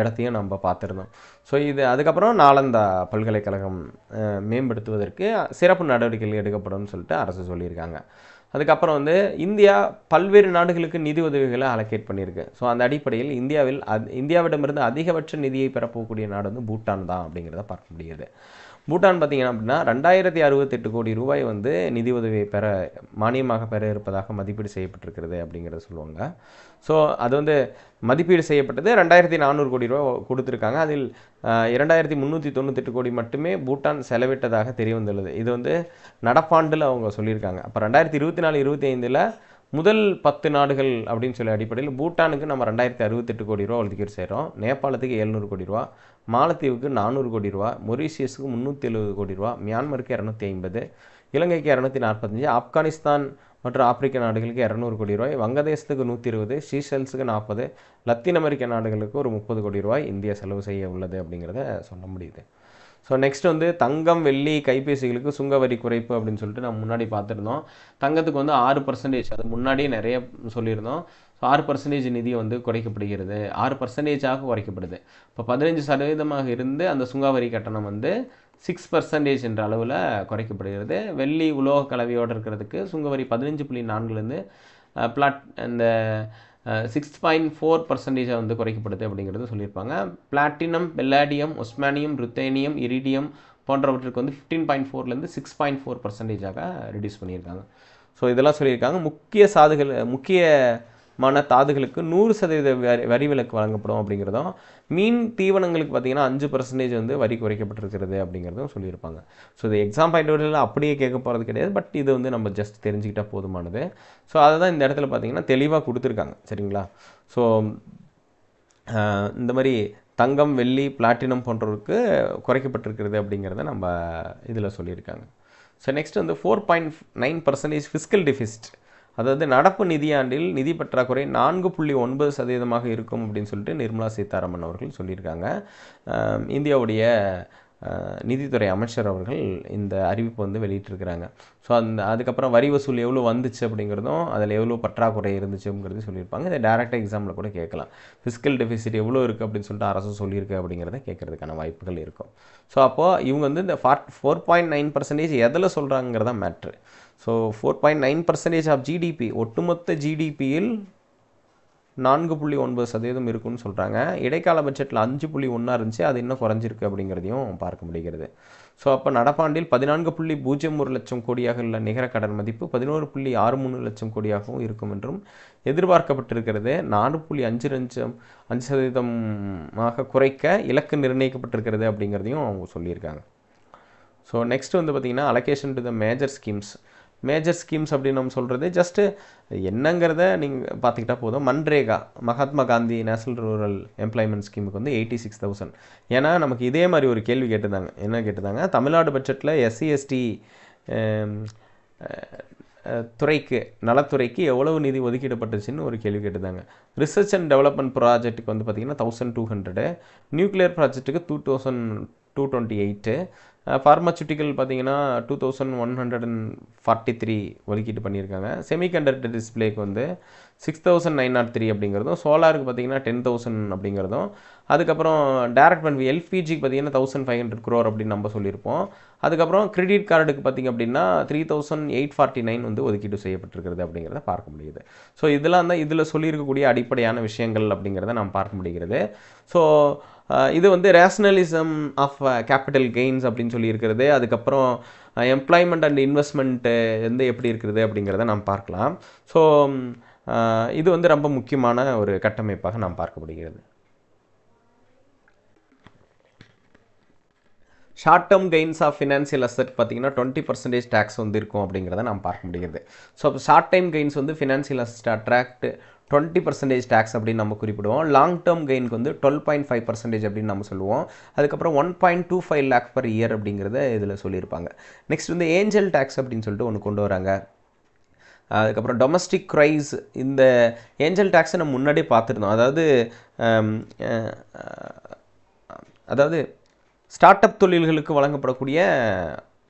இடத்தையும் நம்ம பார்த்துருந்தோம் ஸோ இது அதுக்கப்புறம் நாளந்தா பல்கலைக்கழகம் மேம்படுத்துவதற்கு சிறப்பு நடவடிக்கைகள் எடுக்கப்படும் சொல்லிட்டு அரசு சொல்லியிருக்காங்க அதுக்கப்புறம் வந்து இந்தியா பல்வேறு நாடுகளுக்கு நிதி உதவிகளை அலோகேட் பண்ணியிருக்கு ஸோ அந்த அடிப்படையில் இந்தியாவில் அது இந்தியாவிடமிருந்து அதிகபட்ச நிதியை பெறப்போகக்கூடிய நாடு வந்து பூட்டான் தான் அப்படிங்கிறத பார்க்க முடியுது பூட்டான் பார்த்திங்க அப்படின்னா ரெண்டாயிரத்தி அறுபத்தெட்டு கோடி ரூபாய் வந்து நிதி உதவியை பெற மானியமாக பெற இருப்பதாக மதிப்பீடு செய்யப்பட்டிருக்கிறது அப்படிங்கிறத சொல்லுவாங்க ஸோ அது வந்து மதிப்பீடு செய்யப்பட்டது ரெண்டாயிரத்தி நானூறு கோடி ரூபா கொடுத்துருக்காங்க அதில் இரண்டாயிரத்தி முந்நூற்றி தொண்ணூத்தெட்டு கோடி மட்டுமே பூட்டான் செலவிட்டதாக தெரிய வந்துள்ளது இது வந்து நடப்பாண்டில் அவங்க சொல்லியிருக்காங்க அப்போ ரெண்டாயிரத்தி இருபத்தி நாலு இருபத்தி ஐந்தில் முதல் பத்து நாடுகள் அப்படின்னு சொல்லி அடிப்படையில் பூட்டானுக்கு நம்ம ரெண்டாயிரத்தி அறுபத்தெட்டு கோடி ரூபா ஒதுக்கீடு செய்கிறோம் நேபாளத்துக்கு எழுநூறு கோடி ரூபா மாலத்தீவுக்கு நானூறு கோடி ரூபா மொரீஷியஸுக்கு முந்நூற்றி எழுபது கோடி ரூபா மியான்மருக்கு இரநூத்தி ஐம்பது இலங்கைக்கு இரநூத்தி நாற்பத்தஞ்சு ஆப்கானிஸ்தான் மற்றும் ஆப்பிரிக்க நாடுகளுக்கு இரநூறு கோடி ரூபாய் வங்கதேசத்துக்கு நூற்றி இருபது ஸ்ரீசெல்ஸுக்கு நாற்பது லத்தீன் அமெரிக்க நாடுகளுக்கு ஒரு முப்பது கோடி ரூபாய் இந்தியா செலவு செய்ய உள்ளது அப்படிங்கிறத சொல்ல முடியுது ஸோ நெக்ஸ்ட் வந்து தங்கம் வெள்ளி கைபேசிகளுக்கு சுங்க வரி குறைப்பு அப்படின்னு சொல்லிட்டு நம்ம முன்னாடி பார்த்துருந்தோம் தங்கத்துக்கு வந்து ஆறு பர்சன்டேஜ் அது முன்னாடியே நிறைய சொல்லியிருந்தோம் ஆறு பர்சன்டேஜ் நிதி வந்து குறைக்கப்படுகிறது ஆறு பர்சன்டேஜாக குறைக்கப்படுது இப்போ பதினஞ்சு சதவீதமாக இருந்து அந்த சுங்காவரி கட்டணம் வந்து சிக்ஸ் பர்சன்டேஜ் என்ற அளவில் குறைக்கப்படுகிறது வெள்ளி உலோக கலவையோடு இருக்கிறதுக்கு சுங்கவரி பதினஞ்சு புள்ளி நான்குலேருந்து பிளாட் இந்த சிக்ஸ் பாயிண்ட் ஃபோர் பர்சன்டேஜாக வந்து குறைக்கப்படுது அப்படிங்கிறது சொல்லியிருப்பாங்க platinum palladium osmium ruthenium iridium போன்றவற்றுக்கு வந்து ஃபிஃப்டீன் பாயிண்ட் ஃபோர்லேருந்து சிக்ஸ் பாயிண்ட் ஃபோர் பர்சன்டேஜாக ரிடியூஸ் பண்ணியிருக்காங்க ஸோ இதெல்லாம் சொல்லியிருக்காங்க முக்கிய சாதுகள் முக்கிய மன தாதுகளுக்கு நூறு சதவீத வரி வரி விலக்கு வழங்கப்படும் அப்படிங்கிறதும் மீன் தீவனங்களுக்கு பார்த்தீங்கன்னா அஞ்சு பர்சன்டேஜ் வந்து வரி குறைக்கப்பட்டிருக்கிறது அப்படிங்கிறதும் சொல்லியிருப்பாங்க ஸோ இது எக்ஸாம் பாயிண்ட் வரையில் அப்படியே கேட்க போகிறது கிடையாது பட் இது வந்து நம்ம ஜஸ்ட் தெரிஞ்சுக்கிட்டால் போதுமானது ஸோ அதை தான் இந்த இடத்துல பார்த்தீங்கன்னா தெளிவாக கொடுத்துருக்காங்க சரிங்களா ஸோ இந்த மாதிரி தங்கம் வெள்ளி பிளாட்டினம் போன்றவருக்கு குறைக்கப்பட்டிருக்கிறது அப்படிங்கிறத நம்ம இதில் சொல்லியிருக்காங்க ஸோ நெக்ஸ்ட் வந்து four point nine percentage fiscal deficit அதாவது நடப்பு நிதியாண்டில் நிதி பற்றாக்குறை நான்கு புள்ளி ஒன்பது சதவீதமாக இருக்கும் அப்படின்னு சொல்லிட்டு நிர்மலா சீதாராமன் அவர்கள் சொல்லியிருக்காங்க இந்தியாவுடைய நிதித்துறை அமைச்சர் அவர்கள் இந்த அறிவிப்பு வந்து வெளியிட்டிருக்கிறாங்க ஸோ அந்த அதுக்கப்புறம் வரி வசூல் எவ்வளோ வந்துச்சு அப்படிங்கிறதும் அதில் எவ்வளோ பற்றாக்குறை இருந்துச்சுங்கிறது சொல்லியிருப்பாங்க இதை டேரெக்டாக எக்ஸாமில் கூட கேட்கலாம் ஃபிஸ்கல் டெஃபிசிட் எவ்வளோ இருக்குது அப்படின்னு சொல்லிட்டு அரசு சொல்லியிருக்கு அப்படிங்கிறத கேட்குறதுக்கான வாய்ப்புகள் இருக்கும் ஸோ அப்போது இவங்க வந்து இந்த four four point nine percentage எதில் சொல்கிறாங்கிறதான் matter so four point nine percentage of GDP ஒட்டுமொத்த ஜிடிபியில் நான்கு புள்ளி ஒன்பது சதவீதம் இருக்குன்னு சொல்கிறாங்க இடைக்கால பட்ஜெட்டில் அஞ்சு புள்ளி ஒன்றா இருந்துச்சு அது இன்னும் குறைஞ்சிருக்கு அப்படிங்கிறதையும் பார்க்க முடிகிறது ஸோ அப்போ நடப்பாண்டில் பதினான்கு புள்ளி பூஜ்ஜியம் ஒரு லட்சம் கோடியாக உள்ள நிகர கடன் மதிப்பு பதினோரு புள்ளி ஆறு மூணு லட்சம் கோடியாகவும் இருக்கும் என்றும் எதிர்பார்க்கப்பட்டிருக்கிறது நாலு புள்ளி அஞ்சு லட்சம் அஞ்சு சதவீதமாக குறைக்க இலக்கு நிர்ணயிக்கப்பட்டிருக்கிறது அப்படிங்கிறதையும் அவங்க சொல்லியிருக்காங்க ஸோ நெக்ஸ்ட் வந்து பார்த்திங்கன்னா allocation to the major schemes major schemes அப்படின்னு நம்ம சொல்கிறது ஜஸ்ட்டு என்னங்கிறத நீங்கள் பார்த்துக்கிட்டா போதும் MNREGA Mahatma Gandhi national rural employment ஸ்கீமுக்கு வந்து எயிட்டி சிக்ஸ் தௌசண்ட் ஏன்னா நமக்கு இதே மாதிரி ஒரு கேள்வி கேட்டுதாங்க என்ன கேட்டுதாங்க தமிழ்நாடு பட்ஜெட்டில் எஸ்சி எஸ்டி துறைக்கு நலத்துறைக்கு எவ்வளவு நிதி ஒதுக்கீடுப்பட்டுச்சுன்னு ஒரு கேள்வி கேட்டுதாங்க ரிசர்ச் அண்ட் டெவலப்மெண்ட் ப்ராஜெக்ட்டுக்கு வந்து பார்த்திங்கன்னா தௌசண்ட் டூ ஹண்ட்ரடு நியூக்ளியர் ப்ராஜெக்ட்டுக்கு two thousand two twenty eight pharmaceutical பார்த்தீங்கன்னா two thousand one hundred and forty three ஒதுக்கீட்டு பண்ணியிருக்காங்க செமிகண்டக்டர் டிஸ்பிளேக்கு வந்து six thousand nine nought three அப்படிங்கிறதும் சோலாருக்கு பார்த்தீங்கன்னா டென் தௌசண்ட் அப்படிங்கிறதும் அதுக்கப்புறம் டேரக்ட் பண்ணி எல்பிஜிக்கு பார்த்தீங்கன்னா தௌசண்ட் ஃபைவ் ஹண்ட்ரட் குரோர் அப்படின்னு நம்ம சொல்லியிருப்போம் அதுக்கப்புறம் கிரெடிட் கார்டுக்கு பார்த்திங்க அப்படின்னா three thousand eight forty nine வந்து ஒதுக்கீடு செய்யப்பட்டிருக்கிறது அப்படிங்கிறத பார்க்க முடியுது ஸோ இதெல்லாம் தான் இதில் சொல்லியிருக்கக்கூடிய அடிப்படையான விஷயங்கள் அப்படிங்கிறத நாம் பார்க்க முடிகிறது ஸோ இது வந்து ரேஷ்னலிசம் ஆஃப் கேபிட்டல் கெயின்ஸ் அப்படின்னு சொல்லி இருக்கிறது அதுக்கப்புறம் எம்ப்ளாய்மெண்ட் அண்ட் இன்வெஸ்ட்மெண்ட்டு வந்து எப்படி இருக்கிறது அப்படிங்கிறத நாம் பார்க்கலாம் ஸோ இது வந்து ரொம்ப முக்கியமான ஒரு கட்டமைப்பாக நாம் பார்க்கப்படுகிறது short term gains of financial asset பார்த்தீங்கன்னா டுவெண்ட்டி பர்சன்டேஜ் டேக்ஸ் வந்து இருக்கும் அப்படிங்கிறத நாம் பார்க்க முடியுது ஸோ ஷார்ட் டைம் கெயின்ஸ் வந்து financial asset attract twenty percentage tax அப்படின்னு நம்ம குறிப்பிடுவோம் லாங் டேர்ம் கெயினுக்கு வந்து டுவெல் பாயிண்ட் ஃபைவ் பர்சன்டேஜ் அப்படின்னு நம்ம சொல்லுவோம் அதுக்கப்புறம் one point two five lakh per year அப்படிங்கிறத இதில் சொல்லியிருப்பாங்க நெக்ஸ்ட் வந்து ஏஞ்சல் டேக்ஸ் அப்படின்னு சொல்லிட்டு ஒன்று கொண்டு வராங்க அதுக்கப்புறம் டொமஸ்டிக் க்ரைஸ் இந்த ஏஞ்சல் டேக்ஸை நம்ம முன்னாடியே பார்த்துருந்தோம் அதாவது அதாவது ஸ்டார்ட் அப் தொழில்களுக்கு வழங்கப்படக்கூடிய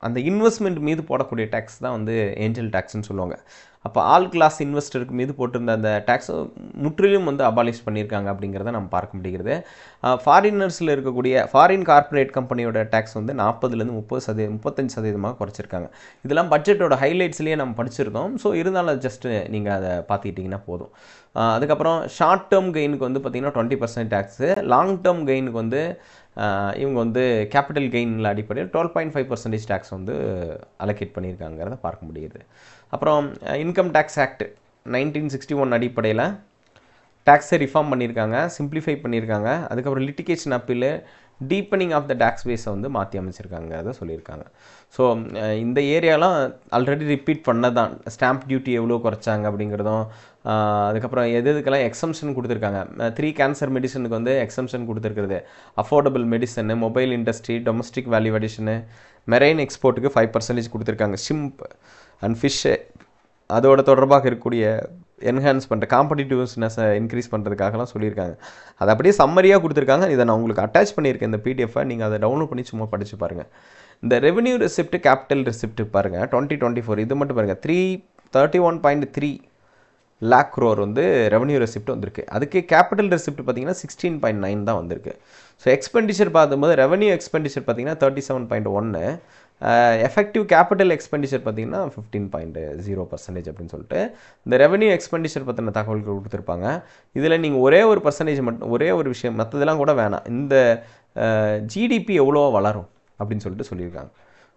அந்த இன்வெஸ்ட்மெண்ட் மீது போடக்கூடிய டேக்ஸ் தான் வந்து ஏஞ்சல் டேக்ஸ்னு சொல்லுவாங்க அப்போ ஆல் கிளாஸ் இன்வெஸ்டருக்கு மீது போட்டிருந்த அந்த டேக்ஸை முற்றிலும் வந்து அபாலிஷ் பண்ணியிருக்காங்க அப்படிங்கிறத நம்ம பார்க்க முடிகிறது ஃபாரினர்ஸில் இருக்கக்கூடிய ஃபாரின் கார்ப்பரேட் கம்பெனியோட டேக்ஸ் வந்து நாற்பதுலேருந்து முப்பது சதவீதம் முப்பத்தஞ்சு சதவீதமாக குறைச்சிருக்காங்க இதெல்லாம் பட்ஜெட்டோட ஹைலைட்ஸ்லேயே நம்ம படிச்சிருக்கோம் ஸோ இருந்தாலும் ஜஸ்ட்டு நீங்கள் அதை பார்த்துக்கிட்டிங்கன்னா போதும் அதுக்கப்புறம் ஷார்ட் டேர்ம் கெயினுக்கு வந்து பார்த்திங்கன்னா twenty percent tax long term கெயினுக்கு வந்து இவங்க வந்து கேபிட்டல் கெயினில் அடிப்படையில் twelve point five percentage tax வந்து அலோகேட் பண்ணியிருக்காங்கிறத பார்க்க முடியுது அப்புறம் income tax act nineteen sixty one அடிப்படையில் டேக்ஸை ரிஃபார்ம் பண்ணியிருக்காங்க சிம்ப்ளிஃபை பண்ணியிருக்காங்க அதுக்கப்புறம் litigation appeal deepening of the tax பேஸை வந்து மாற்றி அமைச்சிருக்காங்க அதை சொல்லியிருக்காங்க ஸோ இந்த ஏரியாலாம் ஆல்ரெடி ரிப்பீட் பண்ணதான் தான் ஸ்டாம்ப் டியூட்டி எவ்வளோ குறைச்சாங்க அப்படிங்கிறதும் அதுக்கப்புறம் எது எதுக்கெல்லாம் எக்ஸம்ஷன் கொடுத்துருக்காங்க த்ரீ கேன்சர் மெடிசனுக்கு வந்து எக்ஸம்ஷன் கொடுத்துருக்குறது affordable medicine mobile industry domestic value addition marine எக்ஸ்போர்ட்டுக்கு ஃபைவ் பர்சன்டேஜ் கொடுத்துருக்காங்க ஷிம்ப் அண்ட் ஃபிஷ்ஷு eh, அதோட தொடர்பாக இருக்கக்கூடிய என்ஹான்ஸ் பண்ணுற காம்படிட்டிவ்னஸை இன்க்ரீஸ் பண்ணுறதுக்காகலாம் சொல்லியிருக்காங்க அதை அப்படியே சம்மரியாக கொடுத்துருக்காங்க இதை நான் உங்களுக்கு அட்டாச் பண்ணியிருக்கேன் இந்த பிடிஎஃபை நீங்கள் அதை டவுன்லோட் பண்ணி சும்மா படித்து பாருங்கள் இந்த ரெவன்யூ ரிசிப்ட் கேபிட்டல் ரிசிப்ட் பாருங்கள் டுவெண்ட்டி டுவெண்ட்டி ஃபோர் இது மட்டும் பாருங்கள் three thirty one point three lakh crore வந்து ரெவன்யூ ரெசிப்ட் வந்திருக்கு அதுக்கு கேபிட்டல் ரெசிப்ட் பார்த்தீங்கன்னா சிக்ஸ்டீன் பாயிண்ட் நைன் தான் வந்திருக்கு ஸோ எக்ஸ்பெண்டிச்சர் பார்க்கும்போது ரெவன்யூ எக்ஸ்பெண்டிச்சர் பார்த்தீங்கன்னா தேர்ட்டி செவன் பாயிண்ட் ஒன்று எஃபெக்டிவ் கேபிட்டல் எக்ஸ்பெண்டிச்சர் பார்த்தீங்கன்னா ஃபிஃப்டீன் பாயிண்ட் ஜீரோ பர்சன்டேஜ் அப்படின்னு சொல்லிட்டு இந்த ரெவன்யூ எக்ஸ்பெண்டிச்சர் பற்றின தகவல்கள் கொடுத்துருப்பாங்க இதில் நீங்கள் ஒரே ஒரு பர்சன்டேஜ் மட்டும் ஒரே ஒரு விஷயம் மற்றதெல்லாம் கூட வேணாம் இந்த ஜிடிபி uh, எவ்வளோ வளரும் அப்படின்னு சொல்லிட்டு சொல்லியிருக்காங்க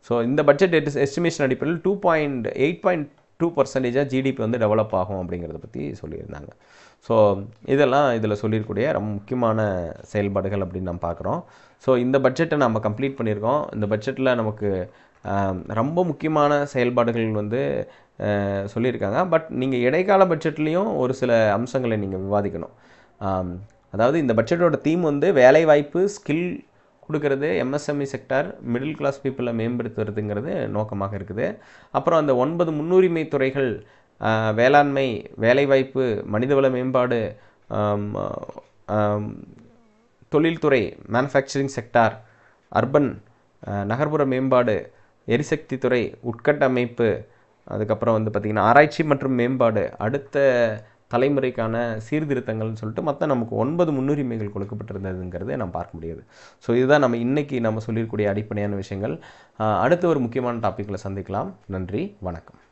ஸோ இந்த பட்ஜெட் எஸ்டிமேஷன் அடிப்படையில் two point eight point two பர்சன்டேஜாக ஜிடிபி வந்து டெவலப் ஆகும் அப்படிங்கிறத பற்றி சொல்லியிருந்தாங்க ஸோ இதெல்லாம் இதில் சொல்லியிருக்கூடிய ரொம்ப முக்கியமான செயல்பாடுகள் அப்படின்னு நம்ம பார்க்குறோம் ஸோ இந்த பட்ஜெட்டை நம்ம கம்ப்ளீட் பண்ணியிருக்கோம் இந்த பட்ஜெட்டில் நமக்கு ரொம்ப முக்கியமான செயல்பாடுகள் வந்து சொல்லியிருக்காங்க பட் நீங்கள் இடைக்கால பட்ஜெட்லேயும் ஒரு சில அம்சங்களை நீங்கள் விவாதிக்கணும் அதாவது இந்த பட்ஜெட்டோட தீம் வந்து வேலைவாய்ப்பு ஸ்கில் கொடுக்கறது எம்எஸ்எம்இ செக்டார் மிடில் கிளாஸ் பீப்புளை மேம்படுத்துறதுங்கிறது நோக்கமாக இருக்குது அப்புறம் அந்த ஒன்பது முன்னுரிமை துறைகள் வேளாண்மை வேலைவாய்ப்பு மனிதவள மேம்பாடு தொழில்துறை மேனுஃபேக்சரிங் செக்டார் அர்பன் நகர்ப்புற மேம்பாடு எரிசக்தி துறை உட்கட்டமைப்பு அதுக்கப்புறம் வந்து பார்த்திங்கன்னா ஆராய்ச்சி மற்றும் மேம்பாடு அடுத்த தலைமுறைக்கான சீர்திருத்தங்கள்னு சொல்லிட்டு மற்ற நமக்கு ஒன்பது முன்னுரிமைகள் கொடுக்கப்பட்டிருந்ததுங்கிறத நம்ம பார்க்க முடியாது ஸோ இதுதான் நம்ம இன்றைக்கி நம்ம சொல்லியிருக்கூடிய அடிப்படையான விஷயங்கள் அடுத்த ஒரு முக்கியமான டாப்பிக்கில் சந்திக்கலாம் நன்றி வணக்கம்